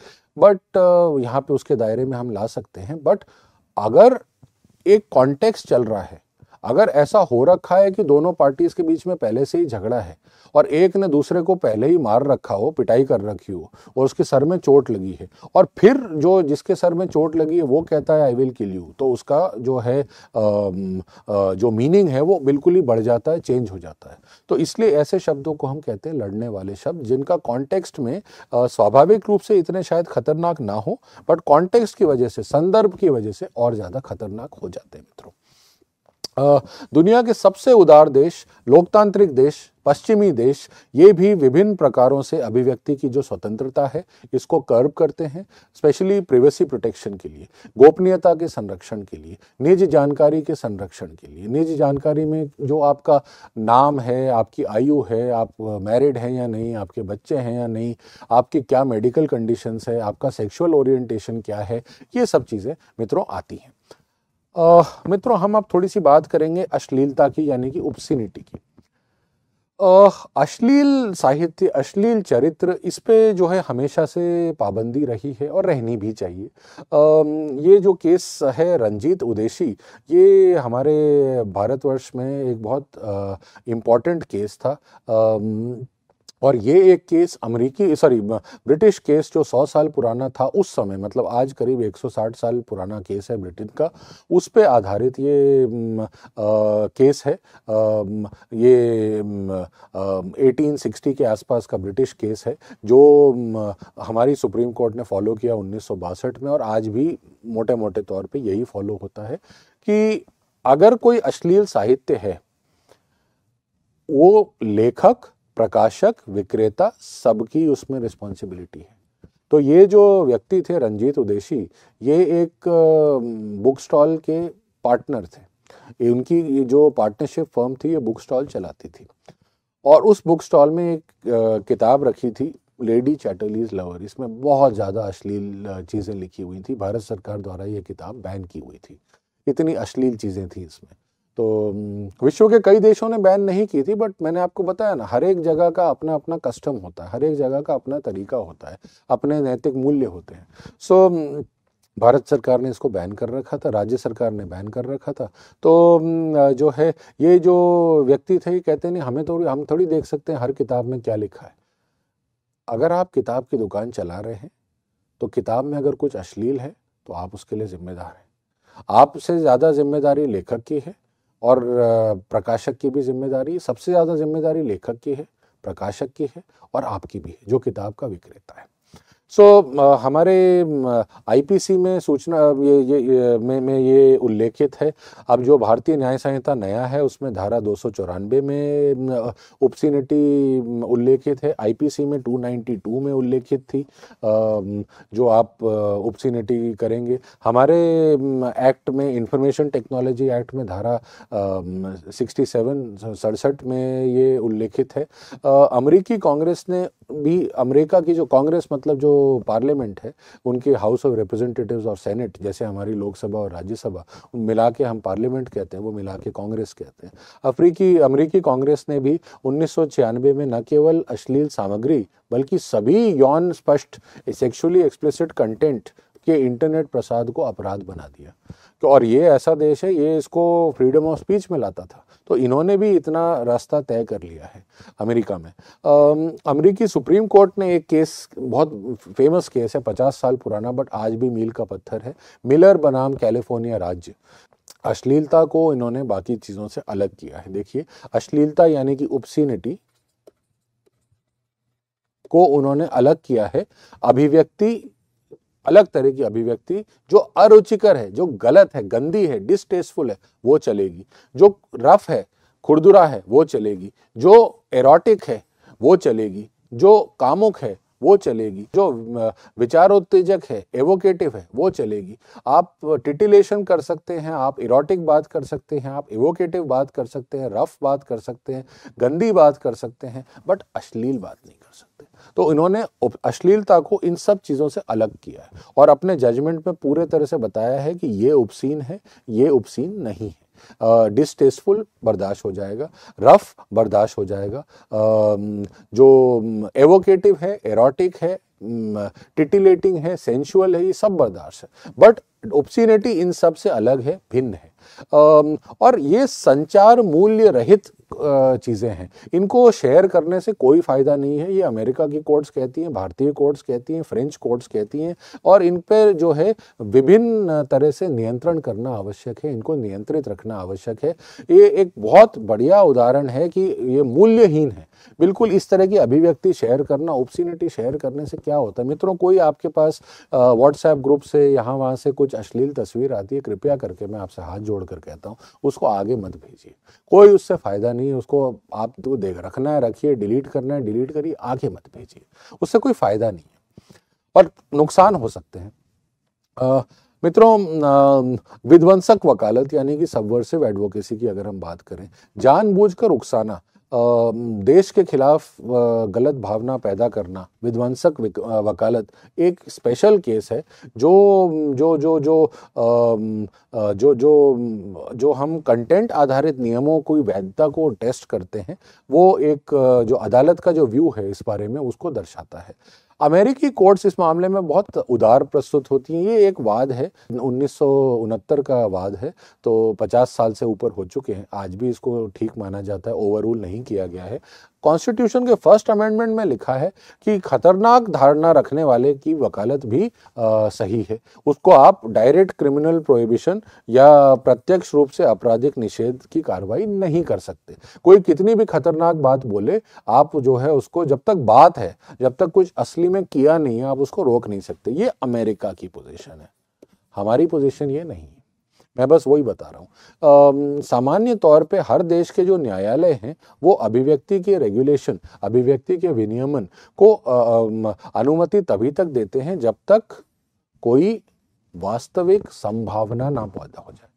बट यहाँ पे उसके दायरे में हम ला सकते हैं बट अगर एक कॉन्टेक्स्ट चल रहा है अगर ऐसा हो रखा है कि दोनों पार्टीज के बीच में पहले से ही झगड़ा है और एक ने दूसरे को पहले ही मार रखा हो पिटाई कर रखी हो और उसके सर में चोट लगी है और फिर जो जिसके सर में चोट लगी है वो कहता है आई विल किल यू तो उसका जो है आ, आ, जो मीनिंग है वो बिल्कुल ही बढ़ जाता है चेंज हो जाता है तो इसलिए ऐसे शब्दों को हम कहते हैं लड़ने वाले शब्द जिनका कॉन्टेक्स्ट में स्वाभाविक रूप से इतने शायद खतरनाक ना हो बट कॉन्टेक्स्ट की वजह से संदर्भ की वजह से और ज़्यादा खतरनाक हो जाते हैं मित्रों दुनिया के सबसे उदार देश लोकतांत्रिक देश पश्चिमी देश ये भी विभिन्न प्रकारों से अभिव्यक्ति की जो स्वतंत्रता है इसको कर्ब करते हैं स्पेशली प्रिवेसी प्रोटेक्शन के लिए गोपनीयता के संरक्षण के लिए निजी जानकारी के संरक्षण के लिए निजी जानकारी में जो आपका नाम है आपकी आयु है आप मैरिड हैं या नहीं आपके बच्चे हैं या नहीं आपके क्या मेडिकल कंडीशंस है आपका सेक्शुअल ओरिएंटेशन क्या है ये सब चीज़ें मित्रों आती हैं मित्रों हम अब थोड़ी सी बात करेंगे अश्लीलता की यानी कि उपसिनिटी की अश्लील साहित्य अश्लील चरित्र इस पे जो है हमेशा से पाबंदी रही है और रहनी भी चाहिए आ, ये जो केस है रंजीत उदेशी ये हमारे भारतवर्ष में एक बहुत इम्पॉर्टेंट केस था आ, और ये एक केस अमेरिकी सॉरी ब्रिटिश केस जो 100 साल पुराना था उस समय मतलब आज करीब 160 साल पुराना केस है ब्रिटेन का उस पर आधारित ये आ, केस है आ, ये एटीन सिक्सटी के आसपास का ब्रिटिश केस है जो हमारी सुप्रीम कोर्ट ने फॉलो किया उन्नीस में और आज भी मोटे मोटे तौर पे यही फॉलो होता है कि अगर कोई अश्लील साहित्य है वो लेखक प्रकाशक विक्रेता सबकी उसमें रिस्पॉन्सिबिलिटी है तो ये जो व्यक्ति थे रंजीत उदेशी ये एक बुक स्टॉल के पार्टनर थे उनकी ये जो पार्टनरशिप फर्म थी ये बुक स्टॉल चलाती थी और उस बुक स्टॉल में एक किताब रखी थी लेडी चैटलीज लवर इसमें बहुत ज़्यादा अश्लील चीज़ें लिखी हुई थी भारत सरकार द्वारा ये किताब बैन की हुई थी इतनी अश्लील चीज़ें थी इसमें तो विश्व के कई देशों ने बैन नहीं की थी बट मैंने आपको बताया ना हर एक जगह का अपना अपना कस्टम होता है हर एक जगह का अपना तरीका होता है अपने नैतिक मूल्य होते हैं सो so, भारत सरकार ने इसको बैन कर रखा था राज्य सरकार ने बैन कर रखा था तो जो है ये जो व्यक्ति थे कहते नहीं हमें थोड़ी हम थोड़ी देख सकते हैं हर किताब में क्या लिखा है अगर आप किताब की दुकान चला रहे हैं तो किताब में अगर कुछ अश्लील है तो आप उसके लिए ज़िम्मेदार हैं आपसे ज़्यादा जिम्मेदारी लेखक की है और प्रकाशक की भी जिम्मेदारी सबसे ज़्यादा जिम्मेदारी लेखक की है प्रकाशक की है और आपकी भी है जो किताब का विक्रेता है सो so, uh, हमारे आईपीसी में सूचना ये ये, ये में, में ये उल्लेखित है अब जो भारतीय न्याय संहिता नया है उसमें धारा दो में उपसिनिटी उल्लेखित है आईपीसी में 292 में उल्लेखित थी जो आप उपसिनिटी करेंगे हमारे एक्ट में इंफॉर्मेशन टेक्नोलॉजी एक्ट में धारा सिक्सटी सड़सठ में ये उल्लेखित है अमरीकी कांग्रेस ने भी अमेरिका की जो कांग्रेस मतलब जो पार्लियामेंट है उनके हाउस ऑफ रिप्रेजेंटेटिव्स और सेनेट जैसे हमारी लोकसभा और राज्यसभा उन मिला के हम पार्लियामेंट कहते हैं वो मिला के कांग्रेस कहते हैं अफ्रीकी अमेरिकी कांग्रेस ने भी उन्नीस में न केवल अश्लील सामग्री बल्कि सभी यौन स्पष्ट सेक्शुअली एक्सप्लिसिट कंटेंट के इंटरनेट प्रसाद को अपराध बना दिया और ये ऐसा देश है ये इसको फ्रीडम ऑफ स्पीच में लाता था तो इन्होंने भी इतना रास्ता तय कर लिया है अमेरिका में अमेरिकी सुप्रीम कोर्ट ने एक केस बहुत फेमस केस है पचास साल पुराना बट आज भी मील का पत्थर है मिलर बनाम कैलिफोर्निया राज्य अश्लीलता को इन्होंने बाकी चीज़ों से अलग किया है देखिए अश्लीलता यानी कि उपसीनिटी को उन्होंने अलग किया है अभिव्यक्ति अलग तरह की अभिव्यक्ति जो अरुचिकर है जो गलत है गंदी है डिस्टेस्टफुल है वो चलेगी जो रफ है खुरदुरा है वो चलेगी जो एरोटिक है वो चलेगी जो कामुक है वो चलेगी जो विचारोत्तेजक है एवोकेटिव है वो चलेगी आप टिटिलेशन कर सकते हैं आप इरोटिक बात कर सकते हैं आप एवोकेटिव बात कर सकते हैं रफ बात कर सकते हैं गंदी बात कर सकते हैं बट अश्लील बात नहीं कर सकते तो इन्होंने अश्लीलता को इन सब चीज़ों से अलग किया है और अपने जजमेंट में पूरे तरह से बताया है कि ये उपसीन है ये उपसीन नहीं है डिस्टेस्टफुल uh, बर्दाश्त हो जाएगा रफ बर्दाश्त हो जाएगा uh, जो एवोकेटिव है एरोटिक है टिटिलेटिंग है सेंशुअल है ये सब बर्दाश्त है बट ओप्सिनिटी इन सब से अलग है भिन्न है और ये संचार मूल्य रहित चीज़ें हैं इनको शेयर करने से कोई फ़ायदा नहीं है ये अमेरिका की कोर्ट्स कहती हैं भारतीय कोर्ट्स कहती हैं फ्रेंच कोर्ट्स कहती हैं और इन पर जो है विभिन्न तरह से नियंत्रण करना आवश्यक है इनको नियंत्रित रखना आवश्यक है ये एक बहुत बढ़िया उदाहरण है कि ये मूल्यहीन है बिल्कुल इस तरह की अभिव्यक्ति शेयर करना ओप्सिनिटी शेयर करने से क्या होता है मित्रों कोई आपके पास व्हाट्सएप ग्रुप से यहाँ वहाँ से कुछ अश्लील तस्वीर आती है कृपया करके मैं आपसे हाथ जोड़ कर कहता हूँ उसको आगे मत भेजिए कोई उससे फ़ायदा नहीं है उसको आप तो देख रखना है रखिए डिलीट करना है डिलीट करिए आगे मत भेजिए उससे कोई फ़ायदा नहीं है और नुकसान हो सकते हैं मित्रों विध्वंसक वकालत यानी कि सबवर्सिव एडवोकेसी की अगर हम बात करें जानबूझकर उकसाना देश के खिलाफ गलत भावना पैदा करना विध्वंसक वकालत एक स्पेशल केस है जो जो जो जो जो जो जो हम कंटेंट आधारित नियमों की वैधता को टेस्ट करते हैं वो एक जो अदालत का जो व्यू है इस बारे में उसको दर्शाता है अमेरिकी कोर्ट्स इस मामले में बहुत उदार प्रस्तुत होती हैं ये एक वाद है उन्नीस का वाद है तो 50 साल से ऊपर हो चुके हैं आज भी इसको ठीक माना जाता है ओवरऑल नहीं किया गया है कॉन्स्टिट्यूशन के फर्स्ट अमेंडमेंट में लिखा है कि खतरनाक धारणा रखने वाले की वकालत भी आ, सही है उसको आप डायरेक्ट क्रिमिनल प्रोहिबिशन या प्रत्यक्ष रूप से आपराधिक निषेध की कार्रवाई नहीं कर सकते कोई कितनी भी खतरनाक बात बोले आप जो है उसको जब तक बात है जब तक कुछ असली में किया नहीं है आप उसको रोक नहीं सकते ये अमेरिका की पोजिशन है हमारी पोजिशन ये नहीं है मैं बस वही बता रहा हूँ सामान्य तौर पे हर देश के जो न्यायालय हैं वो अभिव्यक्ति के रेगुलेशन अभिव्यक्ति के विनियमन को अनुमति तभी तक देते हैं जब तक कोई वास्तविक संभावना ना पैदा हो जाए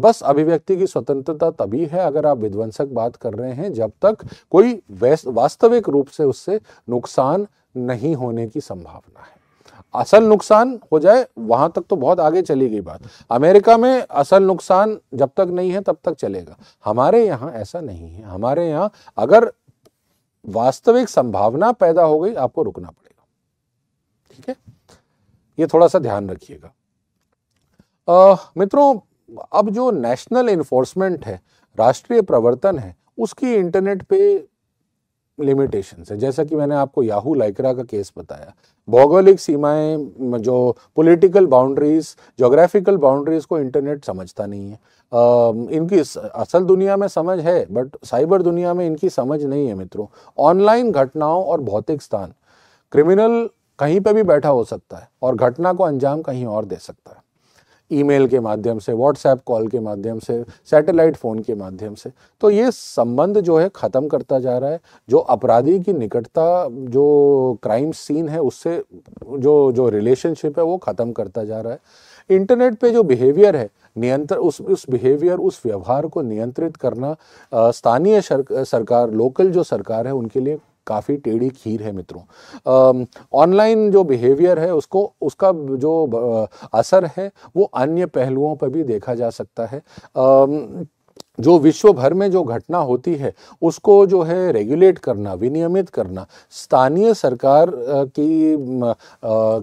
बस अभिव्यक्ति की स्वतंत्रता तभी है अगर आप विध्वंसक बात कर रहे हैं जब तक कोई वास्तविक रूप से उससे नुकसान नहीं होने की संभावना है असल नुकसान हो जाए वहां तक तो बहुत आगे चली गई बात अमेरिका में असल नुकसान जब तक नहीं है तब तक चलेगा हमारे यहाँ ऐसा नहीं है हमारे यहाँ अगर वास्तविक संभावना पैदा हो गई आपको रुकना पड़ेगा ठीक है ये थोड़ा सा ध्यान रखिएगा मित्रों अब जो नेशनल इन्फोर्समेंट है राष्ट्रीय प्रवर्तन है उसकी इंटरनेट पे लिमिटेशंस है जैसा कि मैंने आपको याहू लाइकरा का केस बताया भौगोलिक सीमाएं जो पॉलिटिकल बाउंड्रीज जोग्राफिकल बाउंड्रीज को इंटरनेट समझता नहीं है आ, इनकी असल दुनिया में समझ है बट साइबर दुनिया में इनकी समझ नहीं है मित्रों ऑनलाइन घटनाओं और भौतिक स्थान क्रिमिनल कहीं पर भी बैठा हो सकता है और घटना को अंजाम कहीं और दे सकता है ईमेल के माध्यम से व्हाट्सएप कॉल के माध्यम से सैटेलाइट फ़ोन के माध्यम से तो ये संबंध जो है ख़त्म करता जा रहा है जो अपराधी की निकटता जो क्राइम सीन है उससे जो जो रिलेशनशिप है वो ख़त्म करता जा रहा है इंटरनेट पे जो बिहेवियर है नियंत्र उस उस बिहेवियर उस व्यवहार को नियंत्रित करना स्थानीय सरकार लोकल जो सरकार है उनके लिए काफ़ी टेढ़ी खीर है मित्रों ऑनलाइन जो बिहेवियर है उसको उसका जो असर है वो अन्य पहलुओं पर भी देखा जा सकता है आ, जो विश्व भर में जो घटना होती है उसको जो है रेगुलेट करना विनियमित करना स्थानीय सरकार की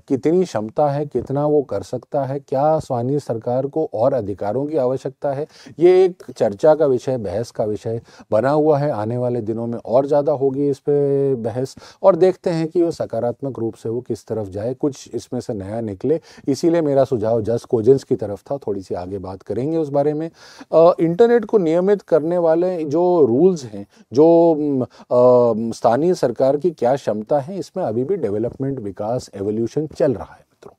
कितनी क्षमता है कितना वो कर सकता है क्या स्थानीय सरकार को और अधिकारों की आवश्यकता है ये एक चर्चा का विषय बहस का विषय बना हुआ है आने वाले दिनों में और ज़्यादा होगी इस पर बहस और देखते हैं कि वो सकारात्मक रूप से वो किस तरफ जाए कुछ इसमें से नया निकले इसीलिए मेरा सुझाव जस कोजेंस की तरफ था थोड़ी सी आगे बात करेंगे उस बारे में इंटरनेट को नियमित करने वाले जो रूल्स हैं जो स्थानीय सरकार की क्या क्षमता है इसमें अभी भी डेवलपमेंट विकास एवोल्यूशन चल रहा है मित्रों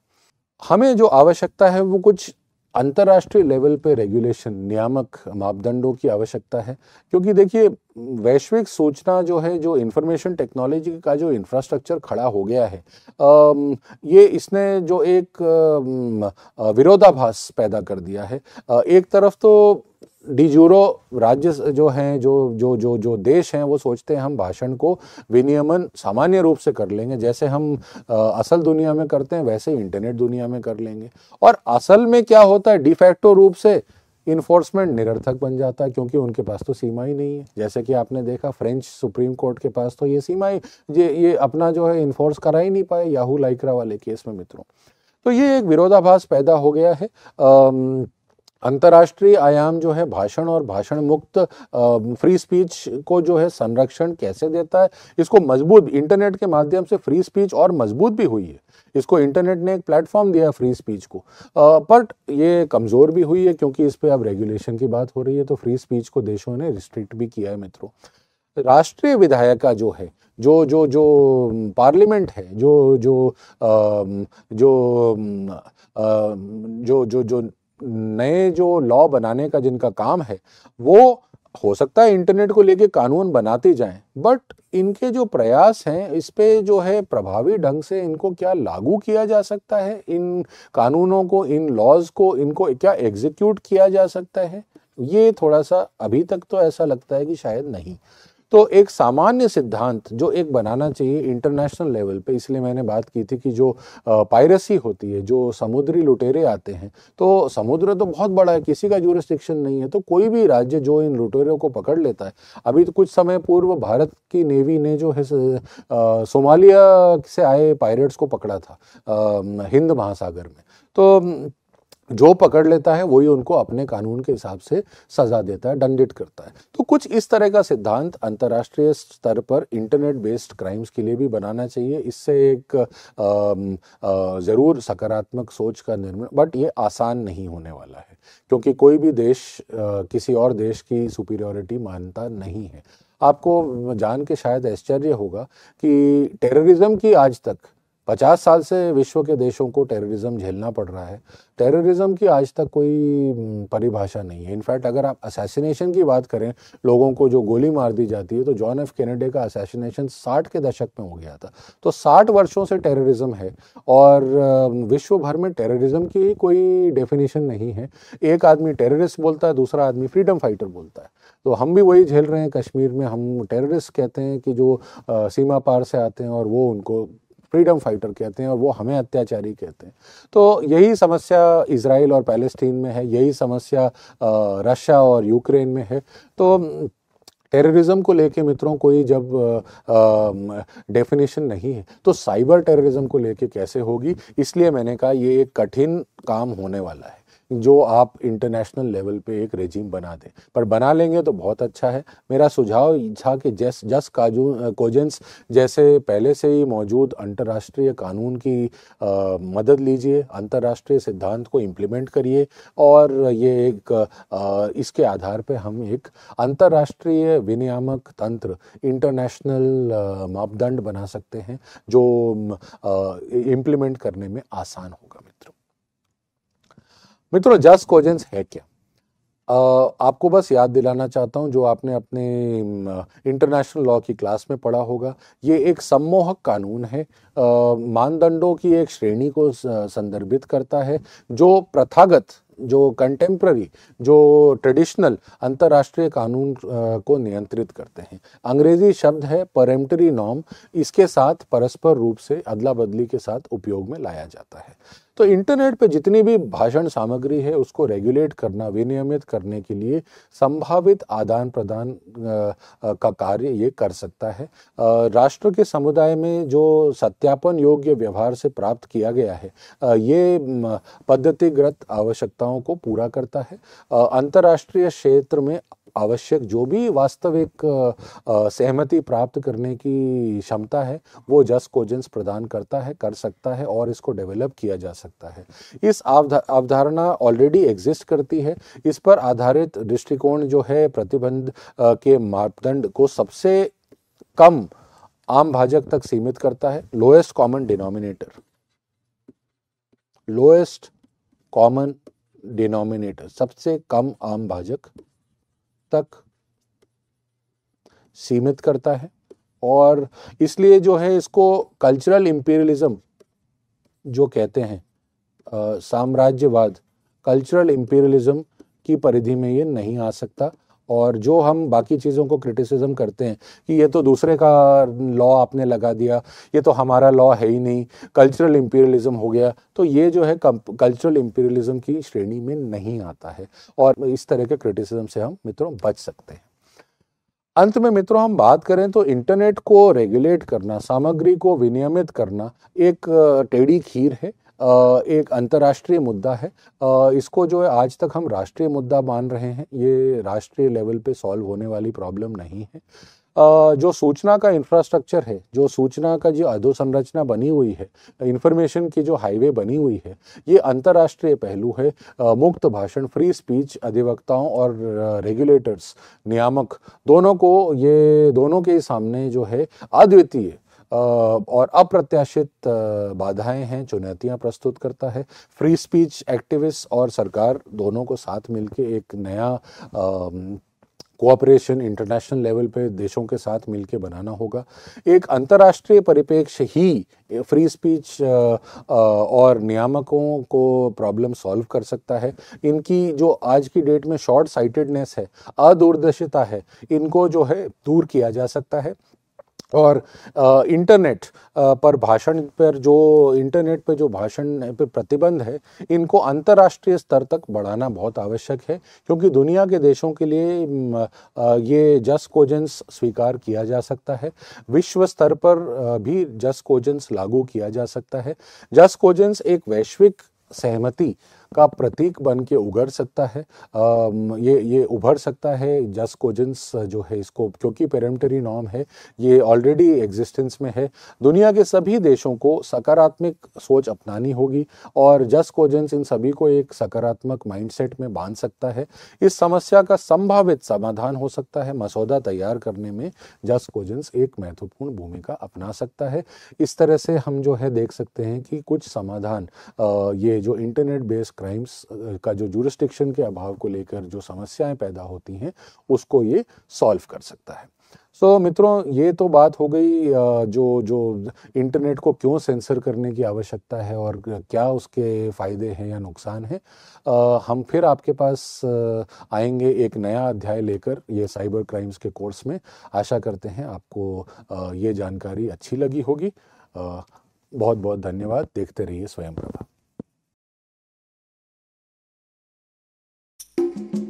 हमें जो आवश्यकता है वो कुछ अंतर्राष्ट्रीय लेवल पे रेगुलेशन नियामक मापदंडों की आवश्यकता है क्योंकि देखिए वैश्विक सूचना जो है जो इंफॉर्मेशन टेक्नोलॉजी का जो इंफ्रास्ट्रक्चर खड़ा हो गया है ये इसने जो एक विरोधाभास पैदा कर दिया है एक तरफ तो डी जूरो राज्य जो हैं जो जो जो जो देश हैं वो सोचते हैं हम भाषण को विनियमन सामान्य रूप से कर लेंगे जैसे हम आ, असल दुनिया में करते हैं वैसे ही इंटरनेट दुनिया में कर लेंगे और असल में क्या होता है डिफेक्टो रूप से इन्फोर्समेंट निरर्थक बन जाता है क्योंकि उनके पास तो सीमा ही नहीं है जैसे कि आपने देखा फ्रेंच सुप्रीम कोर्ट के पास तो ये सीमा ही ये ये अपना जो है इन्फोर्स करा ही नहीं पाए याहू लाइकरा वाले केस में मित्रों तो ये एक विरोधाभास पैदा हो गया है आ, अंतर्राष्ट्रीय आयाम जो है भाषण और भाषण मुक्त फ्री स्पीच को जो है संरक्षण कैसे देता है इसको मजबूत इंटरनेट के माध्यम से फ्री स्पीच और मजबूत भी हुई है इसको इंटरनेट ने एक प्लेटफॉर्म दिया है फ्री स्पीच को बट ये कमज़ोर भी हुई है क्योंकि इस पर अब रेगुलेशन की बात हो रही है तो फ्री स्पीच को देशों ने रिस्ट्रिक्ट भी किया है मित्रों राष्ट्रीय विधायिका जो है जो जो जो पार्लियामेंट है जो जो आ, जो आ, जो जो, जो नए जो लॉ बनाने का जिनका काम है वो हो सकता है इंटरनेट को लेके कानून बनाते जाएं बट इनके जो प्रयास हैं इस पे जो है प्रभावी ढंग से इनको क्या लागू किया जा सकता है इन कानूनों को इन लॉज को इनको क्या एग्जीक्यूट किया जा सकता है ये थोड़ा सा अभी तक तो ऐसा लगता है कि शायद नहीं तो एक सामान्य सिद्धांत जो एक बनाना चाहिए इंटरनेशनल लेवल पे इसलिए मैंने बात की थी कि जो पायरेसी होती है जो समुद्री लुटेरे आते हैं तो समुद्र तो बहुत बड़ा है किसी का जूरिस्टिक्शन नहीं है तो कोई भी राज्य जो इन लुटेरों को पकड़ लेता है अभी तो कुछ समय पूर्व भारत की नेवी ने जो है सोमालिया से आए पायरेट्स को पकड़ा था हिंद महासागर में तो जो पकड़ लेता है वही उनको अपने कानून के हिसाब से सजा देता है दंडित करता है तो कुछ इस तरह का सिद्धांत अंतर्राष्ट्रीय स्तर पर इंटरनेट बेस्ड क्राइम्स के लिए भी बनाना चाहिए इससे एक ज़रूर सकारात्मक सोच का निर्माण बट ये आसान नहीं होने वाला है क्योंकि कोई भी देश किसी और देश की सुपीरियोरिटी मानता नहीं है आपको जान के शायद आश्चर्य होगा कि टेररिज्म की आज तक पचास साल से विश्व के देशों को टेररिज्म झेलना पड़ रहा है टेररिज्म की आज तक कोई हम्म, परिभाषा नहीं है इनफैक्ट अगर आप असैसिनेशन की बात करें लोगों को जो गोली मार दी जाती है तो जॉन एफ कैनेडे का असैसिनेशन साठ के दशक में हो गया था तो साठ वर्षों से टेररिज्म है और विश्व भर में टेररिज्म की कोई डेफिनेशन नहीं है एक आदमी टेररिस्ट बोलता है दूसरा आदमी फ्रीडम फाइटर बोलता है तो हम भी वही झेल रहे हैं कश्मीर में हम टेररिस्ट कहते हैं कि जो सीमा पार से आते हैं और वो उनको फ्रीडम फाइटर कहते हैं और वो हमें अत्याचारी कहते हैं तो यही समस्या इसराइल और पैलेस्टीन में है यही समस्या रशिया और यूक्रेन में है तो टेररिज्म को लेके मित्रों कोई जब डेफिनेशन नहीं है तो साइबर टेररिज्म को लेके कैसे होगी इसलिए मैंने कहा ये एक कठिन काम होने वाला है जो आप इंटरनेशनल लेवल पे एक रेजीम बना दें पर बना लेंगे तो बहुत अच्छा है मेरा सुझाव था कि जस जस काजू कोजेंस जैसे पहले से ही मौजूद अंतर्राष्ट्रीय कानून की आ, मदद लीजिए अंतर्राष्ट्रीय सिद्धांत को इम्प्लीमेंट करिए और ये एक आ, इसके आधार पे हम एक अंतर्राष्ट्रीय विनियामक तंत्र इंटरनेशनल मापदंड बना सकते हैं जो इम्प्लीमेंट करने में आसान होगा मित्रों जस्ट कोजेंस है क्या आपको बस याद दिलाना चाहता हूं जो आपने अपने इंटरनेशनल लॉ की क्लास में पढ़ा होगा ये एक सम्मोहक कानून है मानदंडों की एक श्रेणी को संदर्भित करता है जो प्रथागत जो कंटेम्प्ररी जो ट्रेडिशनल अंतर्राष्ट्रीय कानून को नियंत्रित करते हैं अंग्रेजी शब्द है परेम्टरी नॉम इसके साथ परस्पर रूप से अदला बदली के साथ उपयोग में लाया जाता है तो इंटरनेट पे जितनी भी भाषण सामग्री है उसको रेगुलेट करना विनियमित करने के लिए संभावित आदान प्रदान का कार्य ये कर सकता है राष्ट्र के समुदाय में जो सत्यापन योग्य व्यवहार से प्राप्त किया गया है ये पद्धतिगत आवश्यकताओं को पूरा करता है अंतर्राष्ट्रीय क्षेत्र में आवश्यक जो भी वास्तविक सहमति प्राप्त करने की क्षमता है वो जस कोजेंस प्रदान करता है कर सकता है और इसको डेवलप किया जा सकता है इस अवधारणा ऑलरेडी एग्जिस्ट करती है इस पर आधारित दृष्टिकोण जो है प्रतिबंध के मापदंड को सबसे कम आम भाजक तक सीमित करता है lowest common denominator lowest common denominator सबसे कम आम भाजक तक सीमित करता है और इसलिए जो है इसको कल्चरल इम्पीरियलिज्म जो कहते हैं साम्राज्यवाद कल्चरल इम्पीरियलिज्म की परिधि में ये नहीं आ सकता और जो हम बाकी चीज़ों को क्रिटिसिज्म करते हैं कि ये तो दूसरे का लॉ आपने लगा दिया ये तो हमारा लॉ है ही नहीं कल्चरल इम्पीरियलिज्म हो गया तो ये जो है कल्चरल इम्पीरियलिज्म की श्रेणी में नहीं आता है और इस तरह के क्रिटिसिज्म से हम मित्रों बच सकते हैं अंत में मित्रों हम बात करें तो इंटरनेट को रेगुलेट करना सामग्री को विनियमित करना एक टेढ़ी खीर है एक अंतर्राष्ट्रीय मुद्दा है इसको जो है आज तक हम राष्ट्रीय मुद्दा मान रहे हैं ये राष्ट्रीय लेवल पे सॉल्व होने वाली प्रॉब्लम नहीं है जो सूचना का इंफ्रास्ट्रक्चर है जो सूचना का जो अधोसंरचना बनी हुई है इन्फॉर्मेशन की जो हाईवे बनी हुई है ये अंतर्राष्ट्रीय पहलू है मुक्त भाषण फ्री स्पीच अधिवक्ताओं और रेगुलेटर्स नियामक दोनों को ये दोनों के सामने जो है अद्वितीय और अप्रत्याशित बाधाएं हैं चुनौतियां प्रस्तुत करता है फ्री स्पीच एक्टिविस्ट और सरकार दोनों को साथ मिलकर एक नया कोऑपरेशन इंटरनेशनल लेवल पे देशों के साथ मिलकर बनाना होगा एक अंतर्राष्ट्रीय परिपेक्ष ही फ्री स्पीच और नियामकों को प्रॉब्लम सॉल्व कर सकता है इनकी जो आज की डेट में शॉर्ट साइटेडनेस है अदूरदर्शिता है इनको जो है दूर किया जा सकता है और इंटरनेट पर भाषण पर जो इंटरनेट पर जो भाषण पर प्रतिबंध है इनको अंतर्राष्ट्रीय स्तर तक बढ़ाना बहुत आवश्यक है क्योंकि दुनिया के देशों के लिए ये जस कोजेंस स्वीकार किया जा सकता है विश्व स्तर पर भी जस कोजेंस लागू किया जा सकता है जस कोजेंस एक वैश्विक सहमति का प्रतीक बन के उगड़ सकता है आ, ये ये उभर सकता है जस कोजेंस जो है इसको क्योंकि पेरेंटरी नॉर्म है ये ऑलरेडी एग्जिस्टेंस में है दुनिया के सभी देशों को सकारात्मक सोच अपनानी होगी और जस कोजेंस इन सभी को एक सकारात्मक माइंडसेट में बांध सकता है इस समस्या का संभावित समाधान हो सकता है मसौदा तैयार करने में जस कोजेंस एक महत्वपूर्ण भूमिका अपना सकता है इस तरह से हम जो है देख सकते हैं कि कुछ समाधान ये जो इंटरनेट बेस्ड क्राइम्स का जो जूरिस्टिक्शन के अभाव को लेकर जो समस्याएं पैदा होती हैं उसको ये सॉल्व कर सकता है सो so, मित्रों ये तो बात हो गई जो जो इंटरनेट को क्यों सेंसर करने की आवश्यकता है और क्या उसके फ़ायदे हैं या नुकसान हैं हम फिर आपके पास आएंगे एक नया अध्याय लेकर ये साइबर क्राइम्स के कोर्स में आशा करते हैं आपको ये जानकारी अच्छी लगी होगी बहुत बहुत धन्यवाद देखते रहिए स्वयं प्रभा thank you